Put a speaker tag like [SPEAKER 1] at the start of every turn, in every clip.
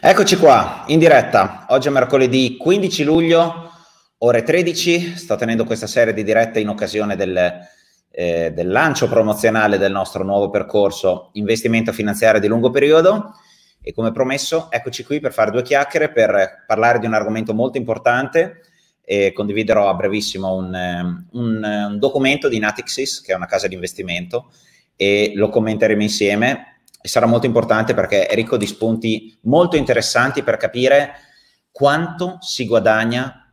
[SPEAKER 1] Eccoci qua, in diretta. Oggi è mercoledì 15 luglio, ore 13. Sto tenendo questa serie di dirette in occasione del, eh, del lancio promozionale del nostro nuovo percorso investimento finanziario di lungo periodo. E come promesso, eccoci qui per fare due chiacchiere, per parlare di un argomento molto importante. E condividerò a brevissimo un, eh, un, un documento di Natixis, che è una casa di investimento, e lo commenteremo insieme e sarà molto importante perché è ricco di spunti molto interessanti per capire quanto si guadagna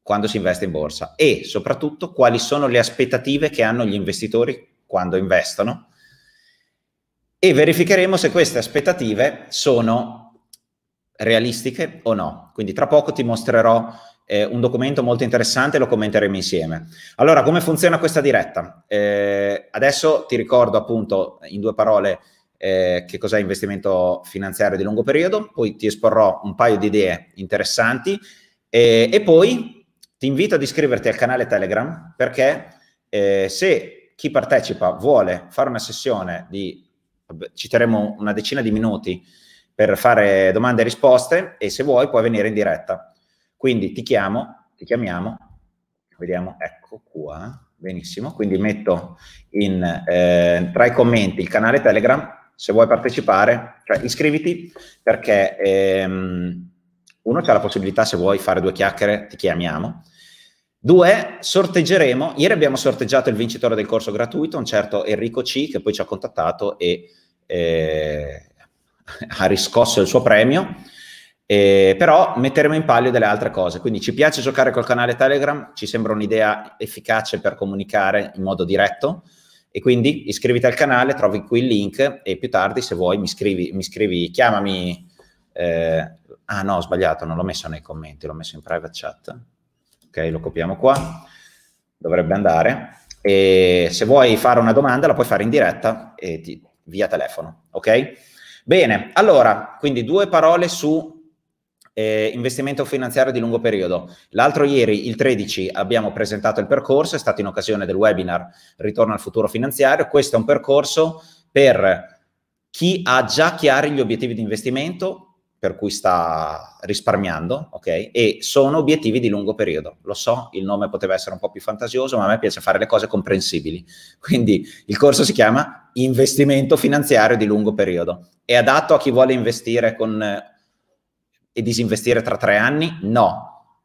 [SPEAKER 1] quando si investe in borsa e soprattutto quali sono le aspettative che hanno gli investitori quando investono e verificheremo se queste aspettative sono realistiche o no. Quindi tra poco ti mostrerò eh, un documento molto interessante, e lo commenteremo insieme. Allora, come funziona questa diretta? Eh, adesso ti ricordo appunto in due parole eh, che cos'è investimento finanziario di lungo periodo, poi ti esporrò un paio di idee interessanti eh, e poi ti invito ad iscriverti al canale Telegram perché eh, se chi partecipa vuole fare una sessione di, ci terremo una decina di minuti per fare domande e risposte e se vuoi puoi venire in diretta. Quindi ti chiamo, ti chiamiamo, vediamo, ecco qua, benissimo, quindi metto in, eh, tra i commenti il canale Telegram se vuoi partecipare, cioè iscriviti perché ehm, uno c'è la possibilità, se vuoi fare due chiacchiere, ti chiamiamo. Due, sorteggeremo, ieri abbiamo sorteggiato il vincitore del corso gratuito, un certo Enrico C, che poi ci ha contattato e eh, ha riscosso il suo premio, eh, però metteremo in palio delle altre cose. Quindi ci piace giocare col canale Telegram, ci sembra un'idea efficace per comunicare in modo diretto, e quindi iscriviti al canale, trovi qui il link e più tardi se vuoi mi scrivi, mi scrivi chiamami. Eh, ah no, ho sbagliato, non l'ho messo nei commenti, l'ho messo in private chat. Ok, lo copiamo qua, dovrebbe andare. E se vuoi fare una domanda la puoi fare in diretta ti, via telefono. Ok? Bene, allora, quindi due parole su eh, investimento finanziario di lungo periodo. L'altro ieri, il 13, abbiamo presentato il percorso, è stato in occasione del webinar Ritorno al futuro finanziario. Questo è un percorso per chi ha già chiari gli obiettivi di investimento, per cui sta risparmiando, ok? E sono obiettivi di lungo periodo. Lo so, il nome poteva essere un po' più fantasioso, ma a me piace fare le cose comprensibili. Quindi il corso si chiama Investimento finanziario di lungo periodo. È adatto a chi vuole investire con e disinvestire tra tre anni? No.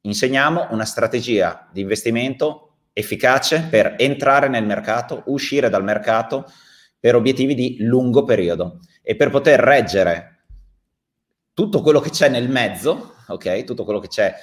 [SPEAKER 1] Insegniamo una strategia di investimento efficace per entrare nel mercato, uscire dal mercato per obiettivi di lungo periodo e per poter reggere tutto quello che c'è nel mezzo, ok? Tutto quello che c'è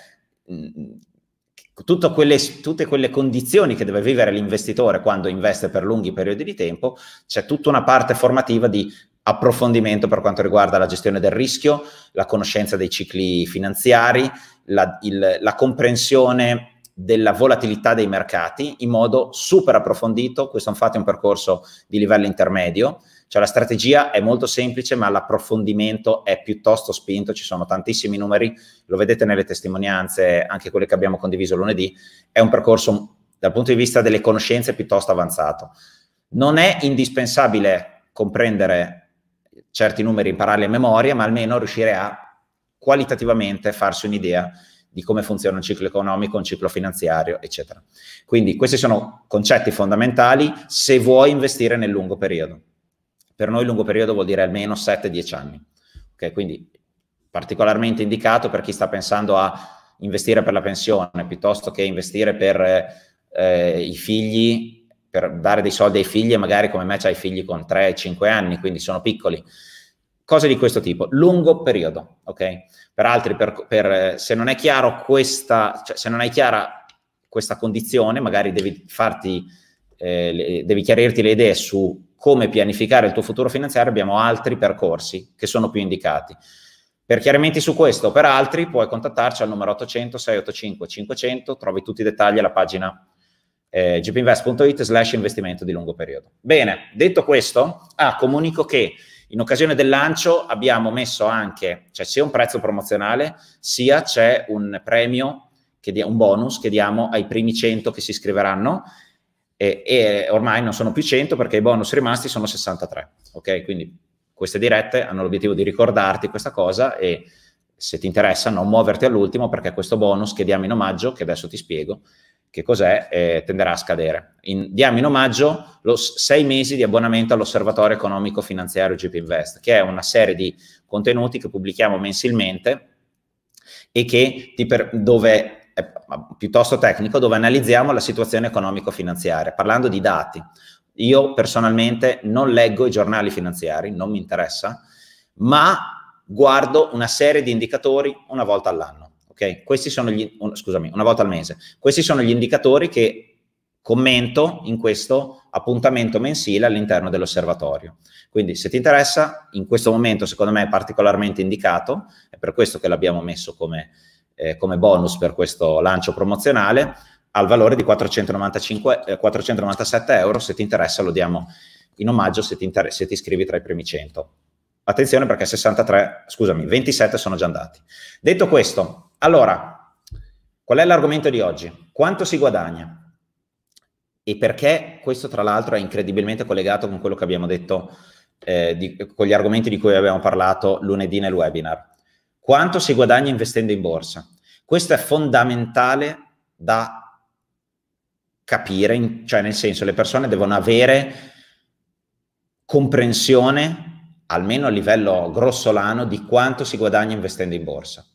[SPEAKER 1] quelle, tutte quelle condizioni che deve vivere l'investitore quando investe per lunghi periodi di tempo, c'è tutta una parte formativa di approfondimento per quanto riguarda la gestione del rischio, la conoscenza dei cicli finanziari, la, il, la comprensione della volatilità dei mercati in modo super approfondito. Questo infatti è un percorso di livello intermedio, cioè la strategia è molto semplice ma l'approfondimento è piuttosto spinto, ci sono tantissimi numeri, lo vedete nelle testimonianze, anche quelle che abbiamo condiviso lunedì, è un percorso dal punto di vista delle conoscenze piuttosto avanzato. Non è indispensabile comprendere certi numeri impararli a memoria, ma almeno riuscire a qualitativamente farsi un'idea di come funziona un ciclo economico, un ciclo finanziario, eccetera. Quindi questi sono concetti fondamentali se vuoi investire nel lungo periodo. Per noi lungo periodo vuol dire almeno 7-10 anni. Okay? Quindi particolarmente indicato per chi sta pensando a investire per la pensione piuttosto che investire per eh, i figli per dare dei soldi ai figli e magari come me c'hai figli con 3-5 anni, quindi sono piccoli. Cose di questo tipo, lungo periodo, ok? Per altri, per, per, se non è chiaro questa, cioè se non hai chiara questa condizione, magari devi farti, eh, devi chiarirti le idee su come pianificare il tuo futuro finanziario, abbiamo altri percorsi che sono più indicati. Per chiarimenti su questo o per altri puoi contattarci al numero 800 685 500, trovi tutti i dettagli alla pagina eh, gpinvest.it slash investimento di lungo periodo. Bene, detto questo, ah, comunico che in occasione del lancio abbiamo messo anche, cioè sia un prezzo promozionale, sia c'è un premio, che un bonus che diamo ai primi 100 che si iscriveranno e, e, ormai non sono più 100 perché i bonus rimasti sono 63, ok? Quindi queste dirette hanno l'obiettivo di ricordarti questa cosa e se ti interessa non muoverti all'ultimo perché questo bonus che diamo in omaggio, che adesso ti spiego, che cos'è, eh, tenderà a scadere. In, diamo in omaggio lo, sei mesi di abbonamento all'Osservatorio Economico Finanziario GP Invest, che è una serie di contenuti che pubblichiamo mensilmente e che ti per, dove è piuttosto tecnico, dove analizziamo la situazione economico-finanziaria, parlando di dati. Io personalmente non leggo i giornali finanziari, non mi interessa, ma guardo una serie di indicatori una volta all'anno ok? Questi sono gli, scusami, una volta al mese. Questi sono gli indicatori che commento in questo appuntamento mensile all'interno dell'osservatorio. Quindi se ti interessa, in questo momento secondo me è particolarmente indicato, è per questo che l'abbiamo messo come, eh, come bonus per questo lancio promozionale, al valore di 495, eh, 497 euro, se ti interessa lo diamo in omaggio se ti, inter- se ti iscrivi tra i primi 100 attenzione perché 63, scusami, 27 sono già andati. Detto questo, allora, qual è l'argomento di oggi? Quanto si guadagna? E perché questo, tra l'altro, è incredibilmente collegato con quello che abbiamo detto, eh, di, con gli argomenti di cui abbiamo parlato lunedì nel webinar. Quanto si guadagna investendo in borsa? Questo è fondamentale da capire, cioè nel senso le persone devono avere comprensione, almeno a livello grossolano, di quanto si guadagna investendo in borsa.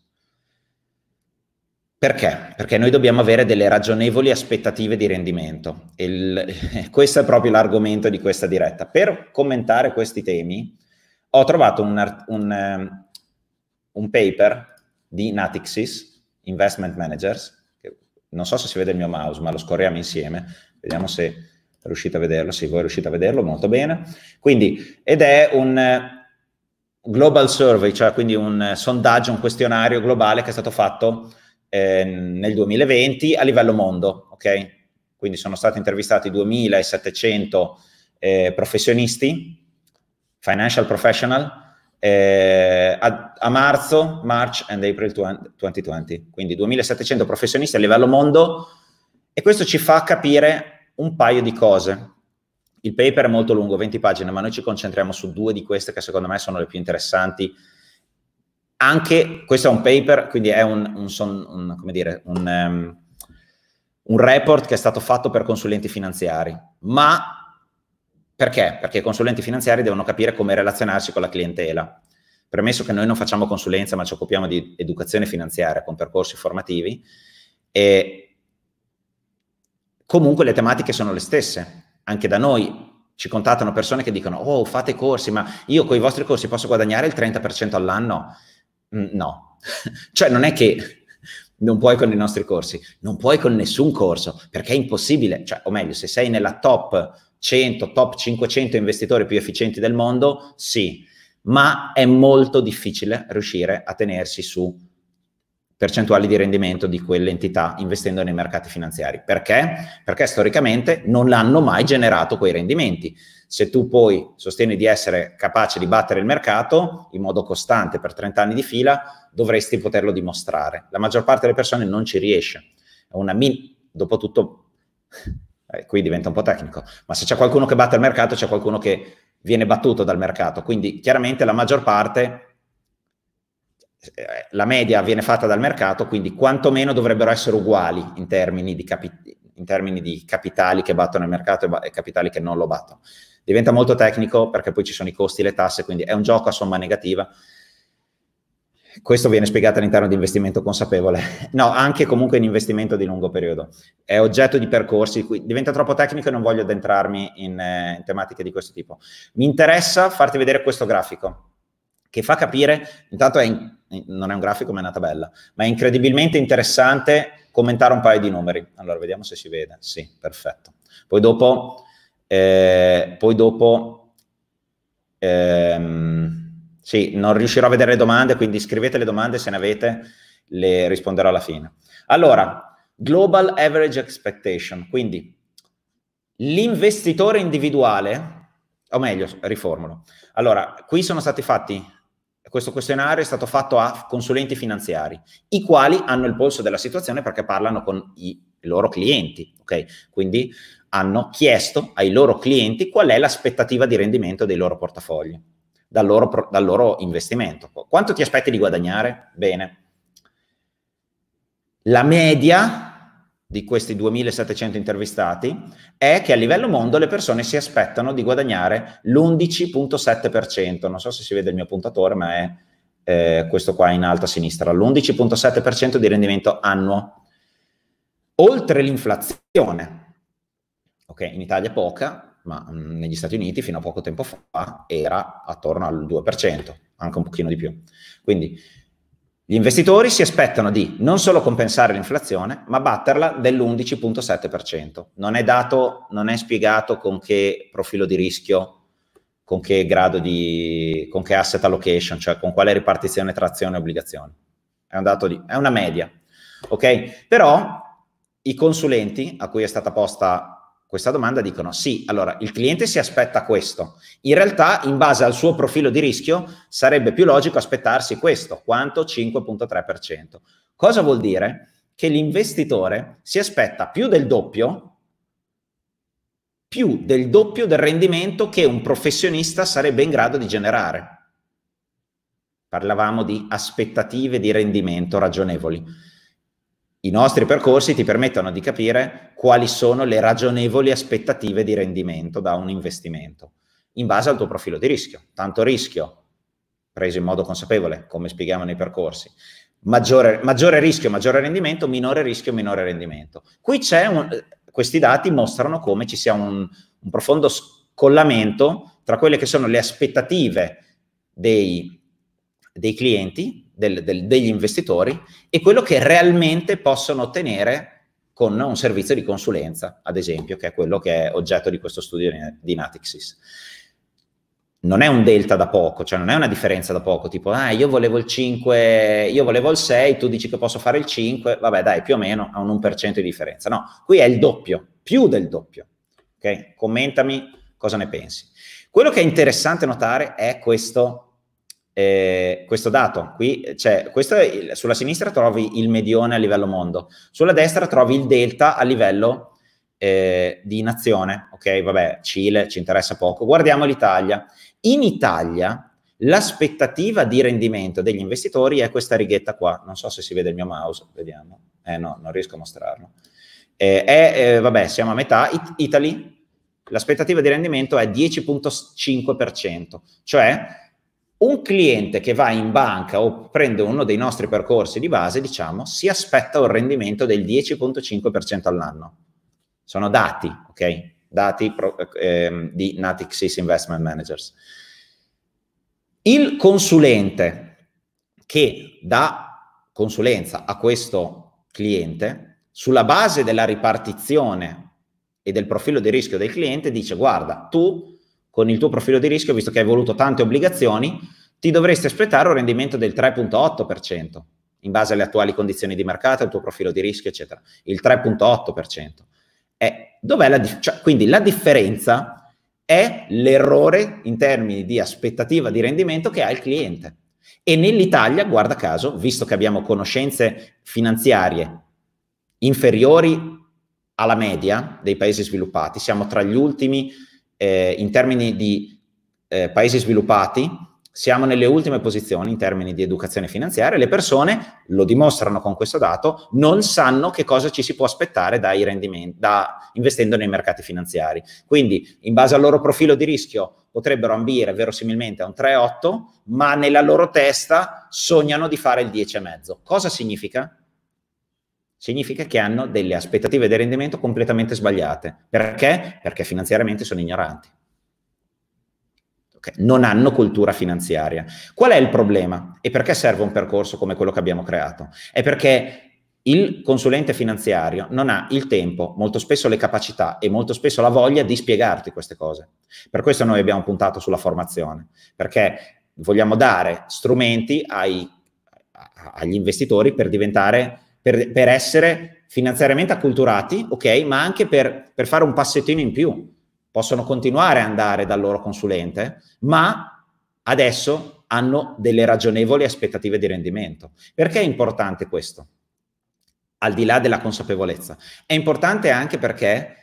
[SPEAKER 1] Perché? Perché noi dobbiamo avere delle ragionevoli aspettative di rendimento. Il, questo è proprio l'argomento di questa diretta. Per commentare questi temi ho trovato un, un, ehm, un paper di Natixis, Investment Managers, non so se si vede il mio mouse, ma lo scorriamo insieme, vediamo se riuscite a vederlo, se voi riuscite a vederlo, molto bene. Quindi, ed è un eh, global survey, cioè quindi un sondaggio, un questionario globale che è stato fatto Ehm, nel 2020 a livello mondo, ok? Quindi sono stati intervistati 2700 eh, professionisti, financial professional, eh, a, a, marzo, March and April 2020, quindi 2700 professionisti a livello mondo e questo ci fa capire un paio di cose. Il paper è molto lungo, 20 pagine, ma noi ci concentriamo su due di queste che secondo me sono le più interessanti anche questo è un paper, quindi è un, un, son, un come dire, un, um, un report che è stato fatto per consulenti finanziari, ma perché? Perché i consulenti finanziari devono capire come relazionarsi con la clientela. Premesso che noi non facciamo consulenza, ma ci occupiamo di educazione finanziaria con percorsi formativi, e comunque le tematiche sono le stesse. Anche da noi ci contattano persone che dicono, oh, fate corsi, ma io con i vostri corsi posso guadagnare il 30% all'anno no. cioè non è che non puoi con i nostri corsi, non puoi con nessun corso, perché è impossibile, cioè, o meglio, se sei nella top 100, top 500 investitori più efficienti del mondo, sì, ma è molto difficile riuscire a tenersi su percentuali di rendimento di quell'entità investendo nei mercati finanziari. Perché? Perché storicamente non hanno mai generato quei rendimenti. Se tu poi sostieni di essere capace di battere il mercato in modo costante per 30 anni di fila, dovresti poterlo dimostrare. La maggior parte delle persone non ci riesce. È una min- Dopotutto, eh, qui diventa un po' tecnico, ma se c'è qualcuno che batte il mercato, c'è qualcuno che viene battuto dal mercato. Quindi chiaramente la maggior parte eh, eh, la media viene fatta dal mercato, quindi quantomeno dovrebbero essere uguali in termini di, capi- in termini di capitali che battono il mercato e capitali che non lo battono diventa molto tecnico perché poi ci sono i costi, le tasse, quindi è un gioco a somma negativa. Questo viene spiegato all'interno di investimento consapevole. No, anche comunque in investimento di lungo periodo. È oggetto di percorsi, qui diventa troppo tecnico e non voglio addentrarmi in, eh, in tematiche di questo tipo. Mi interessa farti vedere questo grafico che fa capire, intanto è in, non è un grafico ma è una tabella, ma è incredibilmente interessante commentare un paio di numeri. Allora, vediamo se si vede. Sì, perfetto. Poi dopo eh, poi dopo, ehm, sì, non riuscirò a vedere le domande, quindi scrivete le domande se ne avete, le risponderò alla fine. Allora, Global Average Expectation, quindi l'investitore individuale, o meglio, riformulo. Allora, qui sono stati fatti, questo questionario è stato fatto a consulenti finanziari, i quali hanno il polso della situazione perché parlano con i i loro clienti, ok? Quindi hanno chiesto ai loro clienti qual è l'aspettativa di rendimento dei loro portafogli, dal loro, dal loro investimento. Quanto ti aspetti di guadagnare? Bene. La media di questi 2700 intervistati è che a livello mondo le persone si aspettano di guadagnare l'11.7%, non so se si vede il mio puntatore, ma è eh, questo qua in alto a sinistra, l'11.7% di rendimento annuo oltre l'inflazione, ok, in Italia poca, ma mm, negli Stati Uniti fino a poco tempo fa era attorno al 2%, anche un pochino di più. Quindi gli investitori si aspettano di non solo compensare l'inflazione, ma batterla dell'11.7%. Non è dato, non è spiegato con che profilo di rischio, con che grado di, con che asset allocation, cioè con quale ripartizione tra azioni e obbligazioni. È un dato di, è una media. Ok? Però i consulenti a cui è stata posta questa domanda dicono sì, allora il cliente si aspetta questo. In realtà, in base al suo profilo di rischio, sarebbe più logico aspettarsi questo, quanto 5.3%. Cosa vuol dire? Che l'investitore si aspetta più del doppio più del doppio del rendimento che un professionista sarebbe in grado di generare. Parlavamo di aspettative di rendimento ragionevoli. I nostri percorsi ti permettono di capire quali sono le ragionevoli aspettative di rendimento da un investimento in base al tuo profilo di rischio. Tanto rischio, preso in modo consapevole, come spieghiamo nei percorsi, maggiore, maggiore rischio, maggiore rendimento, minore rischio, minore rendimento. Qui c'è un, questi dati mostrano come ci sia un, un profondo scollamento tra quelle che sono le aspettative dei, dei clienti del, del, degli investitori e quello che realmente possono ottenere con un servizio di consulenza, ad esempio, che è quello che è oggetto di questo studio di Natixis. Non è un delta da poco, cioè non è una differenza da poco, tipo, ah, io volevo il 5, io volevo il 6, tu dici che posso fare il 5, vabbè dai, più o meno ha un 1% di differenza. No, qui è il doppio, più del doppio. Ok? Commentami cosa ne pensi. Quello che è interessante notare è questo eh, questo dato qui, cioè, questo è il, sulla sinistra trovi il medione a livello mondo, sulla destra trovi il delta a livello eh, di nazione, ok? Vabbè, Cile ci interessa poco. Guardiamo l'Italia. In Italia l'aspettativa di rendimento degli investitori è questa righetta qua, non so se si vede il mio mouse, vediamo. Eh no, non riesco a mostrarlo. Eh, è, eh, vabbè, siamo a metà. It- Italy, l'aspettativa di rendimento è 10.5%, cioè un cliente che va in banca o prende uno dei nostri percorsi di base, diciamo, si aspetta un rendimento del 10.5% all'anno. Sono dati, ok? Dati pro, eh, di Natixis Investment Managers. Il consulente che dà consulenza a questo cliente, sulla base della ripartizione e del profilo di rischio del cliente, dice guarda, tu con il tuo profilo di rischio, visto che hai voluto tante obbligazioni, ti dovresti aspettare un rendimento del 3.8% in base alle attuali condizioni di mercato, al tuo profilo di rischio, eccetera. Il 3.8%. E dov'è la differenza? Cioè, quindi la differenza è l'errore in termini di aspettativa di rendimento che ha il cliente. E nell'Italia, guarda caso, visto che abbiamo conoscenze finanziarie inferiori alla media dei paesi sviluppati, siamo tra gli ultimi eh, in termini di eh, paesi sviluppati siamo nelle ultime posizioni in termini di educazione finanziaria, le persone, lo dimostrano con questo dato, non sanno che cosa ci si può aspettare dai rendimenti, da, investendo nei mercati finanziari. Quindi, in base al loro profilo di rischio, potrebbero ambire verosimilmente a un 3,8, ma nella loro testa sognano di fare il 10,5. Cosa significa? significa che hanno delle aspettative di rendimento completamente sbagliate. Perché? Perché finanziariamente sono ignoranti. Okay. Non hanno cultura finanziaria. Qual è il problema? E perché serve un percorso come quello che abbiamo creato? È perché il consulente finanziario non ha il tempo, molto spesso le capacità e molto spesso la voglia di spiegarti queste cose. Per questo noi abbiamo puntato sulla formazione, perché vogliamo dare strumenti ai, agli investitori per diventare per, per essere finanziariamente acculturati, ok, ma anche per, per fare un passettino in più. Possono continuare ad andare dal loro consulente, ma adesso hanno delle ragionevoli aspettative di rendimento. Perché è importante questo? Al di là della consapevolezza. È importante anche perché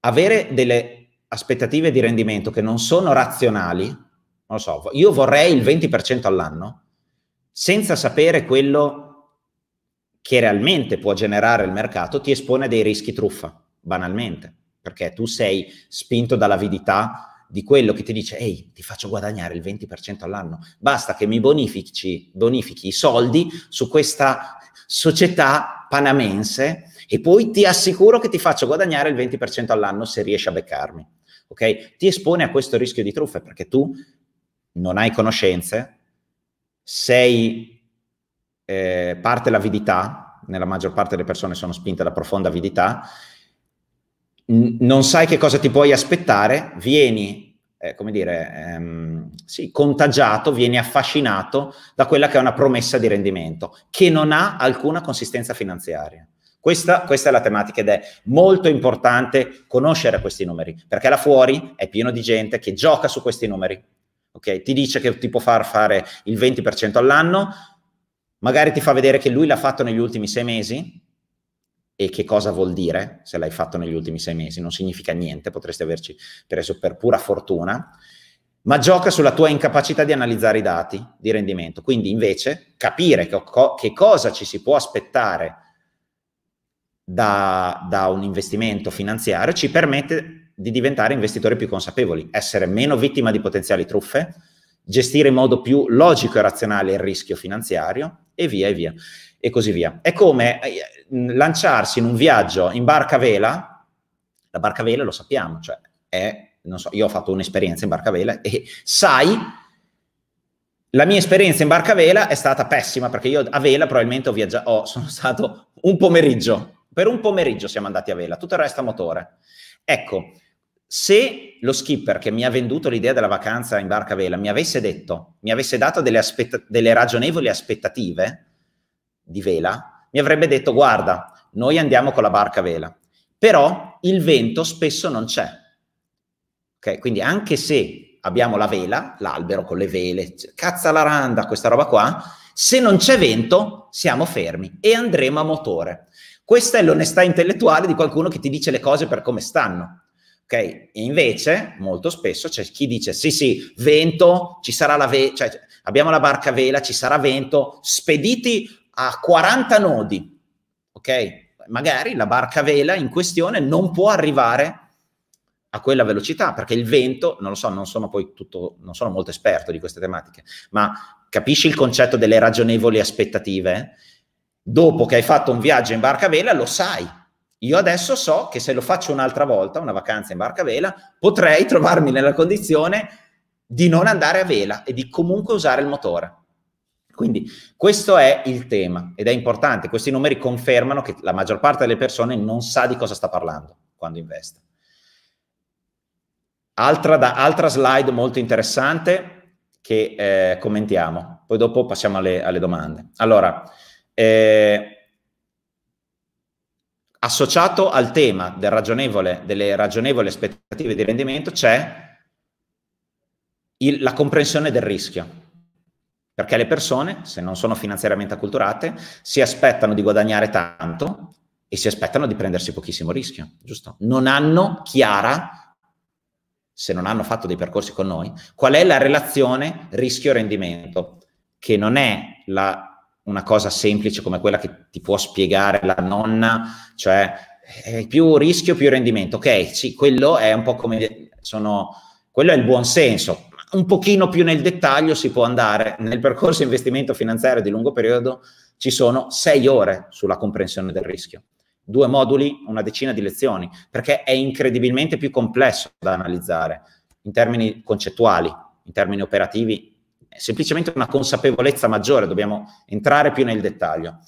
[SPEAKER 1] avere delle aspettative di rendimento che non sono razionali, non lo so, io vorrei il 20% all'anno, senza sapere quello che realmente può generare il mercato ti espone a dei rischi truffa, banalmente, perché tu sei spinto dall'avidità di quello che ti dice ehi, ti faccio guadagnare il 20% all'anno, basta che mi bonifici, bonifichi i soldi su questa società panamense e poi ti assicuro che ti faccio guadagnare il 20% all'anno se riesci a beccarmi. Ok? Ti espone a questo rischio di truffe perché tu non hai conoscenze, sei eh, parte l'avidità, nella maggior parte delle persone sono spinte da profonda avidità, N- non sai che cosa ti puoi aspettare, vieni, eh, come dire, ehm, sì, contagiato, vieni affascinato da quella che è una promessa di rendimento, che non ha alcuna consistenza finanziaria. Questa, questa, è la tematica ed è molto importante conoscere questi numeri, perché là fuori è pieno di gente che gioca su questi numeri. Okay? Ti dice che ti può far fare il 20% all'anno, magari ti fa vedere che lui l'ha fatto negli ultimi sei mesi e che cosa vuol dire se l'hai fatto negli ultimi sei mesi, non significa niente, potresti averci preso per pura fortuna, ma gioca sulla tua incapacità di analizzare i dati di rendimento. Quindi invece capire che, che cosa ci si può aspettare da, da un investimento finanziario ci permette di diventare investitori più consapevoli, essere meno vittima di potenziali truffe, gestire in modo più logico e razionale il rischio finanziario e via e via e così via. È come eh, lanciarsi in un viaggio in barca a vela, la barca a vela lo sappiamo, cioè è, non so, io ho fatto un'esperienza in barca a vela e sai, la mia esperienza in barca a vela è stata pessima perché io a vela probabilmente ho viaggiato, oh, sono stato un pomeriggio, per un pomeriggio siamo andati a vela, tutto il resto a motore. Ecco, se lo skipper che mi ha venduto l'idea della vacanza in barca vela mi avesse detto, mi avesse dato delle, aspetta- delle ragionevoli aspettative di vela, mi avrebbe detto guarda, noi andiamo con la barca vela, però il vento spesso non c'è. Okay? Quindi anche se abbiamo la vela, l'albero con le vele, cazza la randa, questa roba qua, se non c'è vento siamo fermi e andremo a motore. Questa è l'onestà intellettuale di qualcuno che ti dice le cose per come stanno. Ok? E invece, molto spesso c'è chi dice: sì, sì, vento, ci sarà la ve- cioè, abbiamo la barca a vela, ci sarà vento, spediti a 40 nodi. Ok? Magari la barca a vela in questione non può arrivare a quella velocità, perché il vento, non lo so, non sono poi tutto, non sono molto esperto di queste tematiche, ma capisci il concetto delle ragionevoli aspettative? Dopo che hai fatto un viaggio in barca a vela, lo sai io adesso so che se lo faccio un'altra volta, una vacanza in barca a vela, potrei trovarmi nella condizione di non andare a vela e di comunque usare il motore. Quindi questo è il tema ed è importante. Questi numeri confermano che la maggior parte delle persone non sa di cosa sta parlando quando investe. Altra, da, altra slide molto interessante che eh, commentiamo, poi dopo passiamo alle, alle domande. Allora, eh, associato al tema del ragionevole, delle ragionevoli aspettative di rendimento c'è il, la comprensione del rischio. Perché le persone, se non sono finanziariamente acculturate, si aspettano di guadagnare tanto e si aspettano di prendersi pochissimo rischio, giusto? Non hanno chiara, se non hanno fatto dei percorsi con noi, qual è la relazione rischio-rendimento, che non è la una cosa semplice come quella che ti può spiegare la nonna, cioè eh, più rischio, più rendimento. Ok, sì, quello è un po' come sono, quello è il buon senso. Un pochino più nel dettaglio si può andare. Nel percorso investimento finanziario di lungo periodo ci sono sei ore sulla comprensione del rischio. Due moduli, una decina di lezioni, perché è incredibilmente più complesso da analizzare in termini concettuali, in termini operativi è semplicemente una consapevolezza maggiore, dobbiamo entrare più nel dettaglio.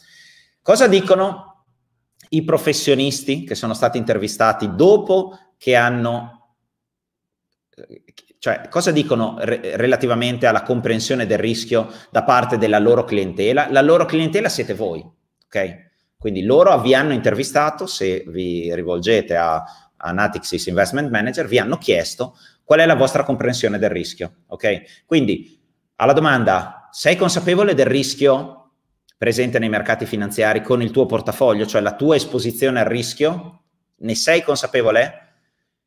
[SPEAKER 1] Cosa dicono i professionisti che sono stati intervistati dopo che hanno, eh, cioè cosa dicono re- relativamente alla comprensione del rischio da parte della loro clientela? La loro clientela siete voi, ok? Quindi loro vi hanno intervistato, se vi rivolgete a Natixis Investment Manager, vi hanno chiesto qual è la vostra comprensione del rischio, ok? Quindi alla domanda, sei consapevole del rischio presente nei mercati finanziari con il tuo portafoglio, cioè la tua esposizione al rischio? Ne sei consapevole?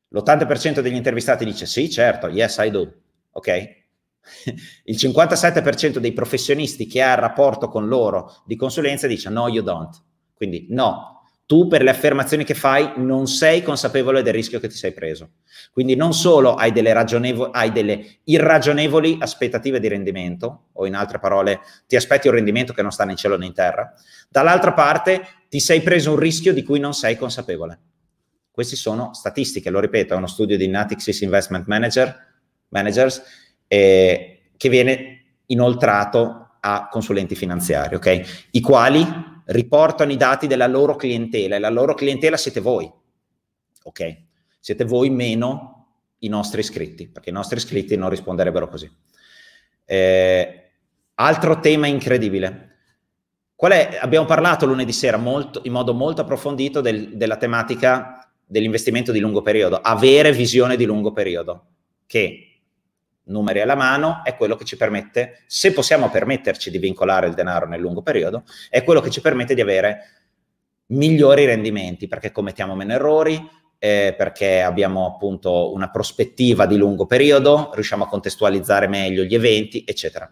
[SPEAKER 1] L'80% degli intervistati dice sì, certo, yes, I do. Ok? Il 57% dei professionisti che ha il rapporto con loro di consulenza dice no, you don't. Quindi no, tu per le affermazioni che fai non sei consapevole del rischio che ti sei preso. Quindi non solo hai delle, ragionevo- hai delle irragionevoli aspettative di rendimento, o in altre parole ti aspetti un rendimento che non sta né in cielo né in terra, dall'altra parte ti sei preso un rischio di cui non sei consapevole. Queste sono statistiche, lo ripeto, è uno studio di Natixis Investment Manager, Managers eh, che viene inoltrato a consulenti finanziari, okay? I quali riportano i dati della loro clientela e la loro clientela siete voi, ok? Siete voi meno i nostri iscritti, perché i nostri iscritti non risponderebbero così. Eh, altro tema incredibile. Qual è? Abbiamo parlato lunedì sera molto, in modo molto approfondito del, della tematica dell'investimento di lungo periodo, avere visione di lungo periodo, che numeri alla mano, è quello che ci permette, se possiamo permetterci di vincolare il denaro nel lungo periodo, è quello che ci permette di avere migliori rendimenti, perché commettiamo meno errori, eh, perché abbiamo appunto una prospettiva di lungo periodo, riusciamo a contestualizzare meglio gli eventi, eccetera.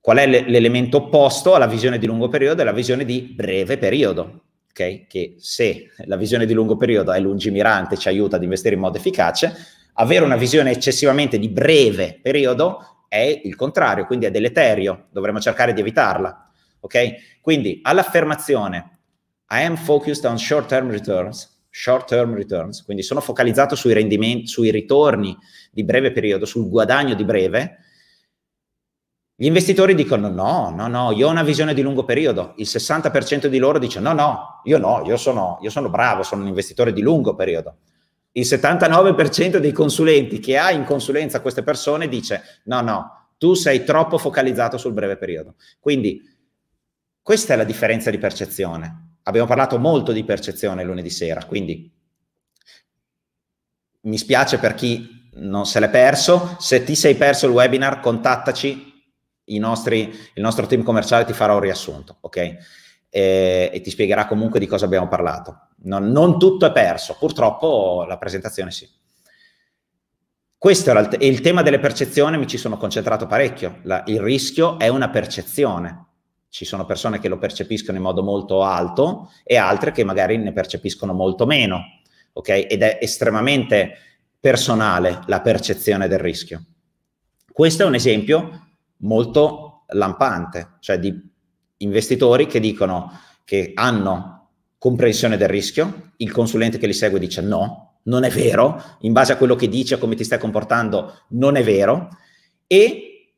[SPEAKER 1] Qual è l- l'elemento opposto alla visione di lungo periodo? È la visione di breve periodo, okay? che se la visione di lungo periodo è lungimirante, ci aiuta ad investire in modo efficace, avere una visione eccessivamente di breve periodo è il contrario, quindi è deleterio, dovremmo cercare di evitarla. Ok? Quindi all'affermazione I am focused on short term returns, short term returns, quindi sono focalizzato sui rendimenti, sui ritorni di breve periodo, sul guadagno di breve, gli investitori dicono no, no, no, io ho una visione di lungo periodo. Il 60% di loro dice no, no, io no, io sono, io sono bravo, sono un investitore di lungo periodo il 79% dei consulenti che ha in consulenza queste persone dice no, no, tu sei troppo focalizzato sul breve periodo. Quindi questa è la differenza di percezione. Abbiamo parlato molto di percezione lunedì sera, quindi mi spiace per chi non se l'è perso, se ti sei perso il webinar contattaci, I nostri, il nostro team commerciale ti farà un riassunto, ok? E, e ti spiegherà comunque di cosa abbiamo parlato non, non tutto è perso, purtroppo la presentazione sì. Questo era il, te il, tema delle percezioni, mi ci sono concentrato parecchio. La, il rischio è una percezione. Ci sono persone che lo percepiscono in modo molto alto e altre che magari ne percepiscono molto meno. ok? Ed è estremamente personale la percezione del rischio. Questo è un esempio molto lampante, cioè di investitori che dicono che hanno comprensione del rischio, il consulente che li segue dice no, non è vero, in base a quello che dice, a come ti stai comportando, non è vero, e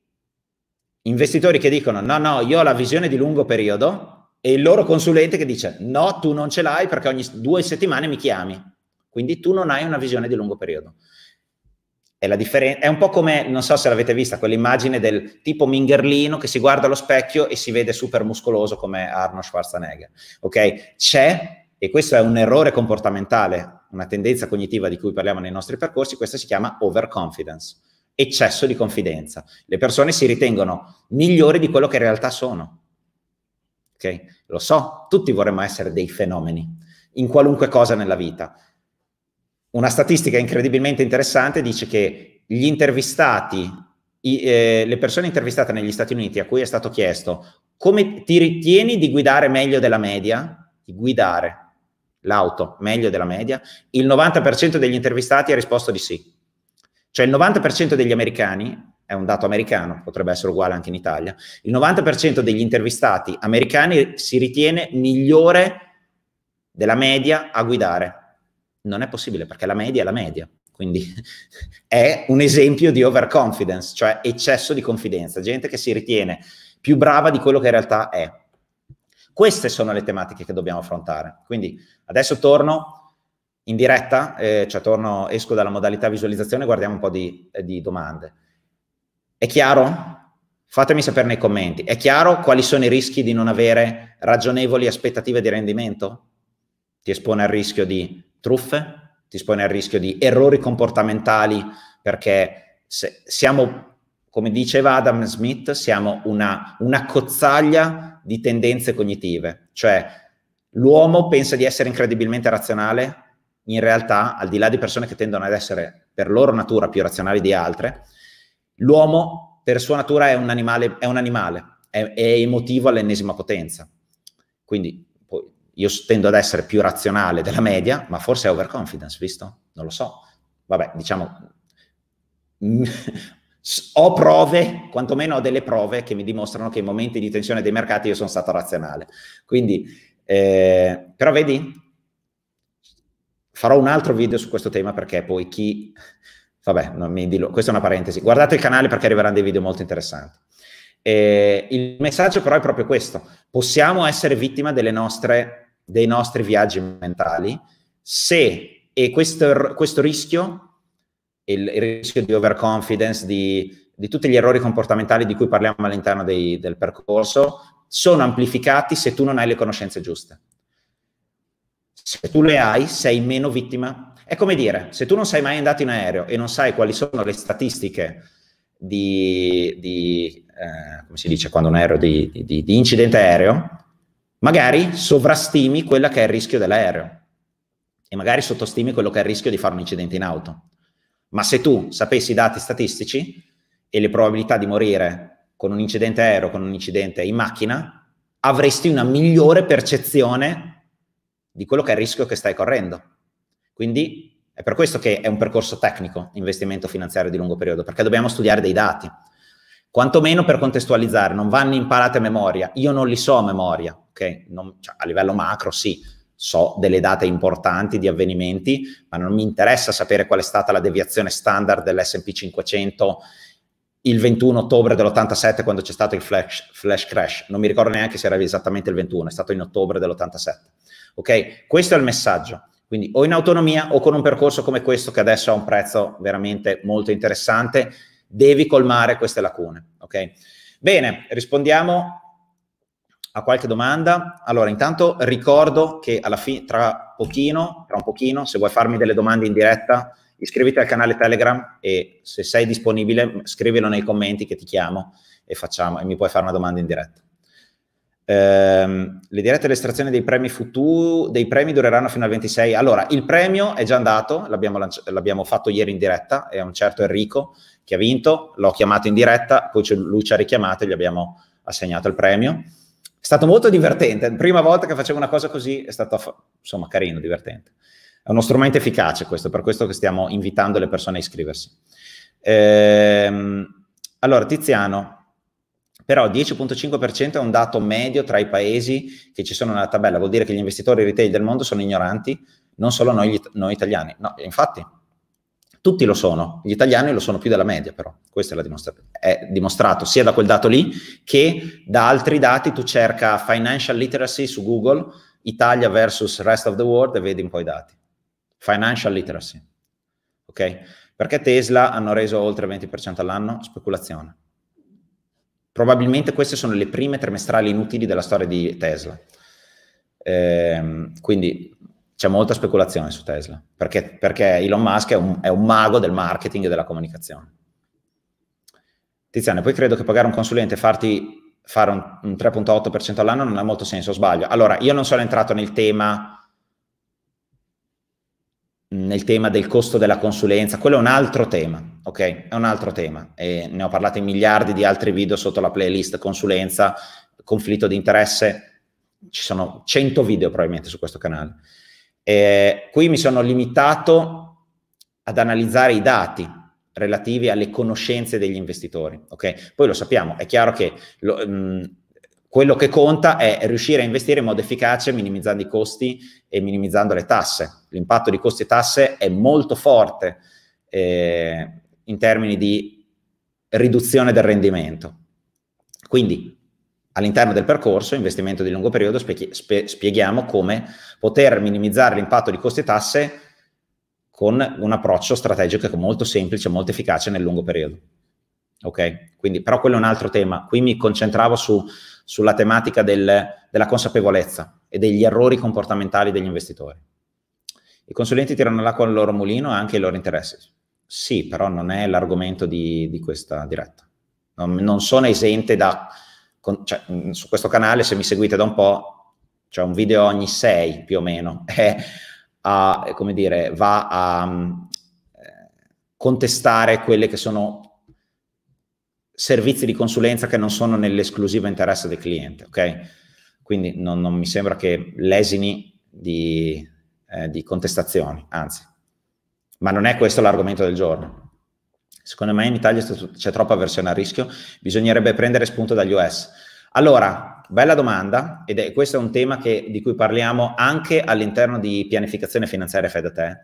[SPEAKER 1] investitori che dicono no, no, io ho la visione di lungo periodo e il loro consulente che dice no, tu non ce l'hai perché ogni due settimane mi chiami, quindi tu non hai una visione di lungo periodo. È, differen- è, un po' come, non so se l'avete vista, quell'immagine del tipo mingerlino che si guarda allo specchio e si vede super muscoloso come Arnold Schwarzenegger. Ok? C'è, e questo è un errore comportamentale, una tendenza cognitiva di cui parliamo nei nostri percorsi, questa si chiama overconfidence, eccesso di confidenza. Le persone si ritengono migliori di quello che in realtà sono. Ok? Lo so, tutti vorremmo essere dei fenomeni in qualunque cosa nella vita una statistica incredibilmente interessante dice che gli intervistati, i, eh, le persone intervistate negli Stati Uniti a cui è stato chiesto come ti ritieni di guidare meglio della media, di guidare l'auto meglio della media, il 90% degli intervistati ha risposto di sì. Cioè il 90% degli americani, è un dato americano, potrebbe essere uguale anche in Italia, il 90% degli intervistati americani si ritiene migliore della media a guidare non è possibile perché la media è la media. Quindi è un esempio di overconfidence, cioè eccesso di confidenza, gente che si ritiene più brava di quello che in realtà è. Queste sono le tematiche che dobbiamo affrontare. Quindi adesso torno in diretta, eh, cioè torno, esco dalla modalità visualizzazione e guardiamo un po' di, eh, di domande. È chiaro? Fatemi sapere nei commenti. È chiaro quali sono i rischi di non avere ragionevoli aspettative di rendimento? Ti espone al rischio di truffe, ti espone al rischio di errori comportamentali perché siamo, come diceva Adam Smith, siamo una, una cozzaglia di tendenze cognitive, cioè l'uomo pensa di essere incredibilmente razionale, in realtà, al di là di persone che tendono ad essere per loro natura più razionali di altre, l'uomo per sua natura è un animale, è, un animale, è, è emotivo all'ennesima potenza. Quindi io tendo ad essere più razionale della media, ma forse è overconfidence, visto? Non lo so. Vabbè, diciamo, ho prove, quantomeno ho delle prove che mi dimostrano che in momenti di tensione dei mercati io sono stato razionale. Quindi, eh, però vedi, farò un altro video su questo tema perché poi chi... Vabbè, non mi dillo, questa è una parentesi. Guardate il canale perché arriveranno dei video molto interessanti. Eh, il messaggio però è proprio questo. Possiamo essere vittima delle nostre dei nostri viaggi mentali, se, e questo, questo rischio, il, il, rischio di overconfidence, di, di, tutti gli errori comportamentali di cui parliamo all'interno dei, del percorso, sono amplificati se tu non hai le conoscenze giuste. Se tu le hai, sei meno vittima. È come dire, se tu non sei mai andato in aereo e non sai quali sono le statistiche di, di eh, come si dice quando un aereo, di, di, di incidente aereo, magari sovrastimi quello che è il rischio dell'aereo e magari sottostimi quello che è il rischio di fare un incidente in auto. Ma se tu sapessi i dati statistici e le probabilità di morire con un incidente aereo, con un incidente in macchina, avresti una migliore percezione di quello che è il rischio che stai correndo. Quindi è per questo che è un percorso tecnico, investimento finanziario di lungo periodo, perché dobbiamo studiare dei dati. Quanto meno per contestualizzare, non vanno imparate a memoria, io non li so a memoria, ok? Non, cioè, a livello macro sì, so delle date importanti di avvenimenti, ma non mi interessa sapere qual è stata la deviazione standard dell'S&P 500 il 21 ottobre dell'87 quando c'è stato il flash, flash, crash. Non mi ricordo neanche se era esattamente il 21, è stato in ottobre dell'87. Ok? Questo è il messaggio. Quindi o in autonomia o con un percorso come questo che adesso ha un prezzo veramente molto interessante, devi colmare queste lacune, ok? Bene, rispondiamo a qualche domanda? Allora, intanto ricordo che alla fine, tra pochino, tra un pochino, se vuoi farmi delle domande in diretta, iscriviti al canale Telegram e se sei disponibile scrivilo nei commenti che ti chiamo e, facciamo, e mi puoi fare una domanda in diretta. Ehm, le dirette dell'estrazione dei premi futuri, dei premi dureranno fino al 26. Allora, il premio è già andato, l'abbiamo, l'abbiamo fatto ieri in diretta, è un certo Enrico che ha vinto, l'ho chiamato in diretta, poi lui ci ha richiamato e gli abbiamo assegnato il premio. È stato molto divertente, prima volta che facevo una cosa così è stato insomma carino, divertente. È uno strumento efficace questo, per questo che stiamo invitando le persone a iscriversi. Ehm, allora, Tiziano, però 10.5% è un dato medio tra i paesi che ci sono nella tabella, vuol dire che gli investitori retail del mondo sono ignoranti, non solo noi, noi italiani. No, infatti, tutti lo sono, gli italiani lo sono più della media però, questo è, dimostra- è dimostrato sia da quel dato lì che da altri dati tu cerca financial literacy su Google, Italia versus rest of the world e vedi un po' i dati. Financial literacy, ok? Perché Tesla hanno reso oltre il 20% all'anno? Speculazione. Probabilmente queste sono le prime trimestrali inutili della storia di Tesla. Ehm, quindi c'è molta speculazione su Tesla, perché, perché Elon Musk è un, è un, mago del marketing e della comunicazione. Tiziano, poi credo che pagare un consulente e farti fare un, un 3.8% all'anno non ha molto senso, sbaglio. Allora, io non sono entrato nel tema nel tema del costo della consulenza, quello è un altro tema, ok? È un altro tema e ne ho parlato in miliardi di altri video sotto la playlist consulenza, conflitto di interesse, ci sono 100 video probabilmente su questo canale. Eh, qui mi sono limitato ad analizzare i dati relativi alle conoscenze degli investitori. Okay? Poi lo sappiamo, è chiaro che lo, mh, quello che conta è riuscire a investire in modo efficace minimizzando i costi e minimizzando le tasse. L'impatto di costi e tasse è molto forte eh, in termini di riduzione del rendimento. Quindi All'interno del percorso investimento di lungo periodo spie- spie- spieghiamo come poter minimizzare l'impatto di costi e tasse con un approccio strategico molto semplice, molto efficace nel lungo periodo. Ok? Quindi, però quello è un altro tema. Qui mi concentravo su, sulla tematica del, della consapevolezza e degli errori comportamentali degli investitori. I consulenti tirano l'acqua al loro mulino e anche i loro interessi. Sì, però non è l'argomento di, di questa diretta. Non, non sono esente da con, cioè, mm, su questo canale, se mi seguite da un po', c'è un video ogni sei più o meno, è a, come dire, va a mm, eh, contestare quelli che sono servizi di consulenza che non sono nell'esclusivo interesse del cliente, ok? Quindi non, non mi sembra che lesini di, eh, di contestazioni, anzi. Ma non è questo l'argomento del giorno. Secondo me in Italia c'è troppa versione a rischio, bisognerebbe prendere spunto dagli US. Allora, bella domanda, ed è questo è un tema che, di cui parliamo anche all'interno di pianificazione finanziaria fai da te.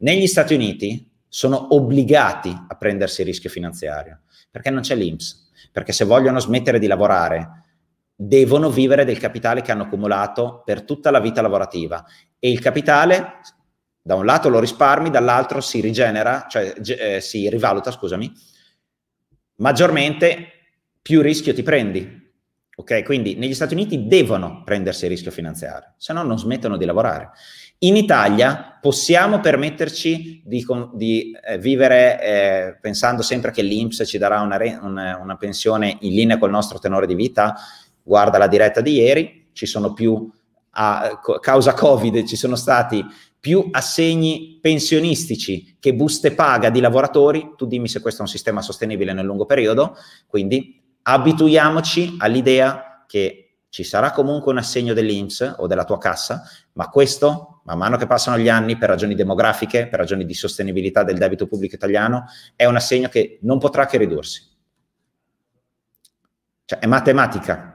[SPEAKER 1] Negli Stati Uniti sono obbligati a prendersi rischio finanziario, perché non c'è l'IMS, perché se vogliono smettere di lavorare devono vivere del capitale che hanno accumulato per tutta la vita lavorativa e il capitale da un lato lo risparmi, dall'altro si rigenera, cioè eh, si rivaluta, scusami, maggiormente più rischio ti prendi. Ok, quindi negli Stati Uniti devono prendersi il rischio finanziario, se no non smettono di lavorare. In Italia possiamo permetterci di, di eh, vivere eh, pensando sempre che l'Inps ci darà una, re, una, una, pensione in linea col nostro tenore di vita? Guarda la diretta di ieri, ci sono più, a, ah, a causa Covid, ci sono stati più assegni pensionistici che buste paga di lavoratori, tu dimmi se questo è un sistema sostenibile nel lungo periodo, quindi abituiamoci all'idea che ci sarà comunque un assegno dell'Inps o della tua cassa, ma questo, man mano che passano gli anni, per ragioni demografiche, per ragioni di sostenibilità del debito pubblico italiano, è un assegno che non potrà che ridursi. Cioè, è matematica,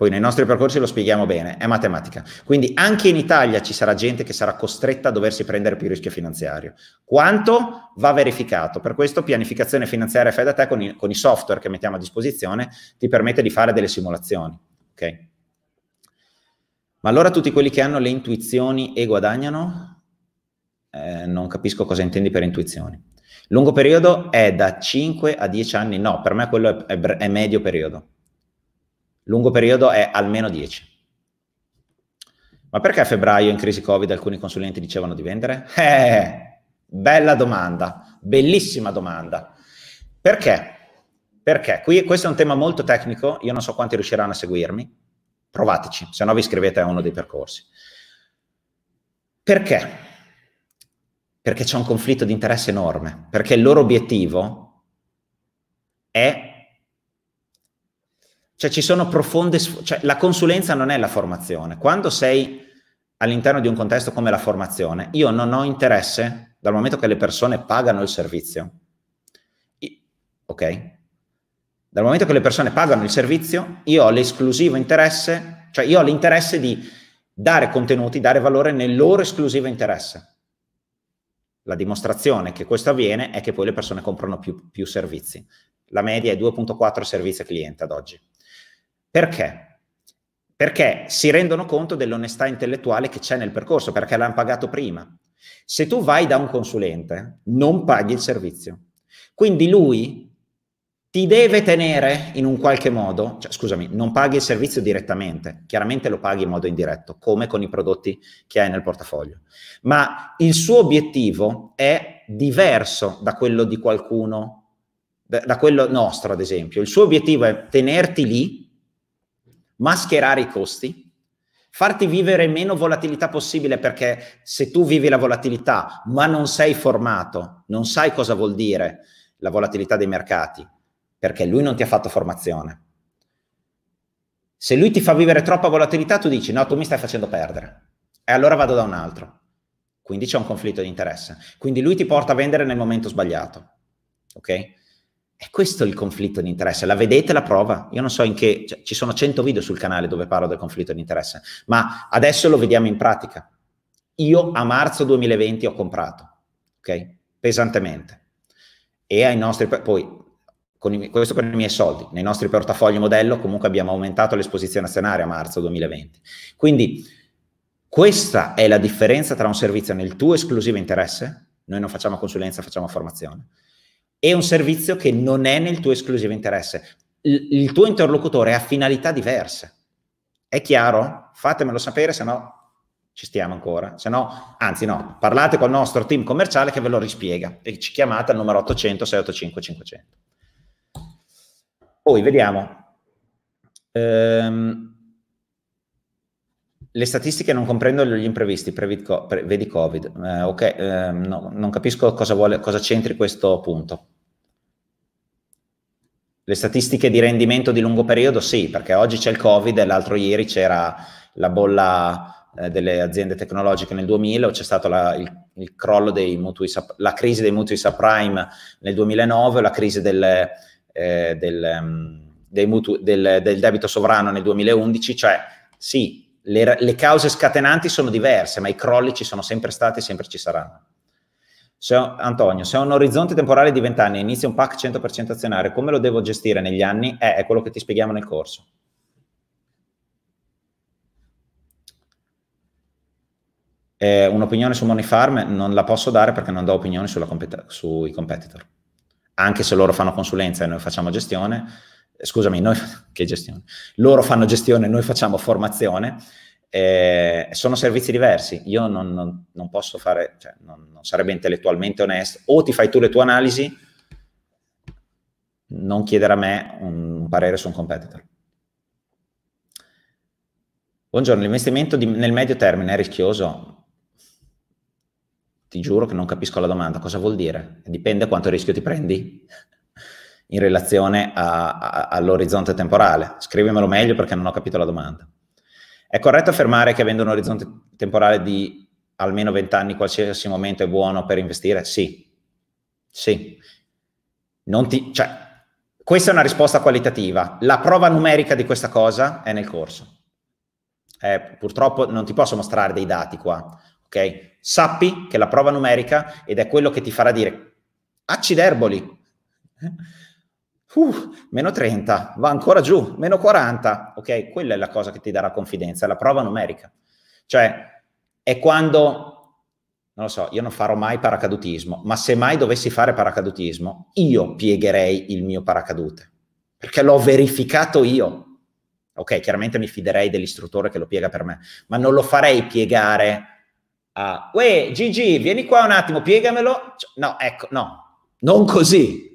[SPEAKER 1] poi nei nostri percorsi lo spieghiamo bene, è matematica. Quindi anche in Italia ci sarà gente che sarà costretta a doversi prendere più rischio finanziario. Quanto va verificato? Per questo pianificazione finanziaria fai da te con i, con i software che mettiamo a disposizione ti permette di fare delle simulazioni. Okay? Ma allora tutti quelli che hanno le intuizioni e guadagnano? Eh, non capisco cosa intendi per intuizioni. Lungo periodo è da 5 a 10 anni? No, per me quello è, è, è medio periodo lungo periodo è almeno 10. Ma perché a febbraio in crisi Covid alcuni consulenti dicevano di vendere? Eh, bella domanda, bellissima domanda. Perché? Perché qui, questo è un tema molto tecnico, io non so quanti riusciranno a seguirmi, provateci, se no vi iscrivete a uno dei percorsi. Perché? Perché c'è un conflitto di interesse enorme, perché il loro obiettivo è cioè ci sono profonde... Cioè, la consulenza non è la formazione. Quando sei all'interno di un contesto come la formazione, io non ho interesse dal momento che le persone pagano il servizio. ok? Dal momento che le persone pagano il servizio, io ho l'esclusivo interesse, cioè io ho l'interesse di dare contenuti, dare valore nel loro esclusivo interesse. La dimostrazione che questo avviene è che poi le persone comprano più, più servizi. La media è 2.4 servizi a cliente ad oggi. Perché? Perché si rendono conto dell'onestà intellettuale che c'è nel percorso, perché l'hanno pagato prima. Se tu vai da un consulente, non paghi il servizio. Quindi lui ti deve tenere in un qualche modo, cioè, scusami, non paghi il servizio direttamente, chiaramente lo paghi in modo indiretto, come con i prodotti che hai nel portafoglio, ma il suo obiettivo è diverso da quello di qualcuno, da, da quello nostro ad esempio, il suo obiettivo è tenerti lì mascherare i costi, farti vivere meno volatilità possibile perché se tu vivi la volatilità ma non sei formato, non sai cosa vuol dire la volatilità dei mercati, perché lui non ti ha fatto formazione. Se lui ti fa vivere troppa volatilità, tu dici no, tu mi stai facendo perdere. E allora vado da un altro. Quindi c'è un conflitto di interesse. Quindi lui ti porta a vendere nel momento sbagliato. Ok? È questo il conflitto di interesse. La vedete la prova? Io non so in che... Cioè, ci sono 100 video sul canale dove parlo del conflitto di interesse, ma adesso lo vediamo in pratica. Io a marzo 2020 ho comprato, ok? Pesantemente. E ai nostri... Poi, con i, questo con i miei soldi, nei nostri portafogli modello comunque abbiamo aumentato l'esposizione azionaria a marzo 2020. Quindi questa è la differenza tra un servizio nel tuo esclusivo interesse, noi non facciamo consulenza, facciamo formazione, è un servizio che non è nel tuo esclusivo interesse. Il, il tuo interlocutore ha finalità diverse. È chiaro? Fatemelo sapere, se no ci stiamo ancora. Se no, anzi no, parlate col nostro team commerciale che ve lo rispiega e ci chiamate al numero 800 685 500. Poi vediamo. Ehm, le statistiche non comprendono gli imprevisti, previd, pre, vedi Covid. Eh, ok, eh, no, non capisco cosa, vuole, cosa c'entri questo punto. Le statistiche di rendimento di lungo periodo sì, perché oggi c'è il Covid e l'altro ieri c'era la bolla eh, delle aziende tecnologiche nel 2000 c'è stato la, il, il, crollo dei mutui, la crisi dei mutui subprime nel 2009, la crisi eh, del, ehm, del, mutu, del, del debito sovrano nel 2011, cioè sì, le, le cause scatenanti sono diverse, ma i crolli ci sono sempre stati e sempre ci saranno. Se, Antonio, se ho un orizzonte temporale di 20 anni e inizio un pack 100% azionario, come lo devo gestire negli anni? Eh, è quello che ti spieghiamo nel corso. Eh, un'opinione su Money Farm non la posso dare perché non do opinioni compet- sui competitor. Anche se loro fanno consulenza e noi facciamo gestione, scusami, noi che gestione? Loro fanno gestione, noi facciamo formazione. Eh, sono servizi diversi. Io non, non, non posso fare, cioè, non, non, sarebbe intellettualmente onesto. O ti fai tu le tue analisi, non chiedere a me un, un parere su un competitor. Buongiorno, l'investimento di, nel medio termine è rischioso? Ti giuro che non capisco la domanda. Cosa vuol dire? Dipende quanto rischio ti prendi in relazione all'orizzonte temporale. Scrivimelo meglio perché non ho capito la domanda. È corretto affermare che avendo un orizzonte temporale di almeno 20 anni qualsiasi momento è buono per investire? Sì. Sì. Ti, cioè, questa è una risposta qualitativa. La prova numerica di questa cosa è nel corso. Eh, purtroppo non ti posso mostrare dei dati qua, ok? Sappi che la prova numerica, ed è quello che ti farà dire, acciderboli, Uh, meno 30, va ancora giù, meno 40, ok? Quella è la cosa che ti darà confidenza, la prova numerica. Cioè, è quando, non lo so, io non farò mai paracadutismo, ma se mai dovessi fare paracadutismo, io piegherei il mio paracadute, perché l'ho verificato io. Ok, chiaramente mi fiderei dell'istruttore che lo piega per me, ma non lo farei piegare a, uè, Gigi, vieni qua un attimo, piegamelo. Cioè, no, ecco, no, non così,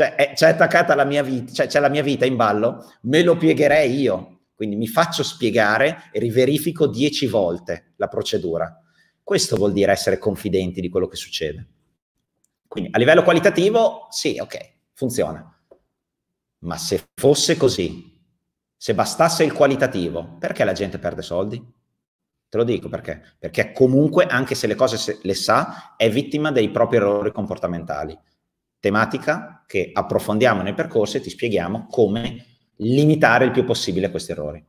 [SPEAKER 1] cioè è, eh, c'è attaccata la mia vita, cioè c'è la mia vita in ballo, me lo piegherei io. Quindi mi faccio spiegare e riverifico dieci volte la procedura. Questo vuol dire essere confidenti di quello che succede. Quindi a livello qualitativo, sì, ok, funziona. Ma se fosse così, se bastasse il qualitativo, perché la gente perde soldi? Te lo dico perché. Perché comunque, anche se le cose se le sa, è vittima dei propri errori comportamentali tematica che approfondiamo nei percorsi e ti spieghiamo come limitare il più possibile questi errori.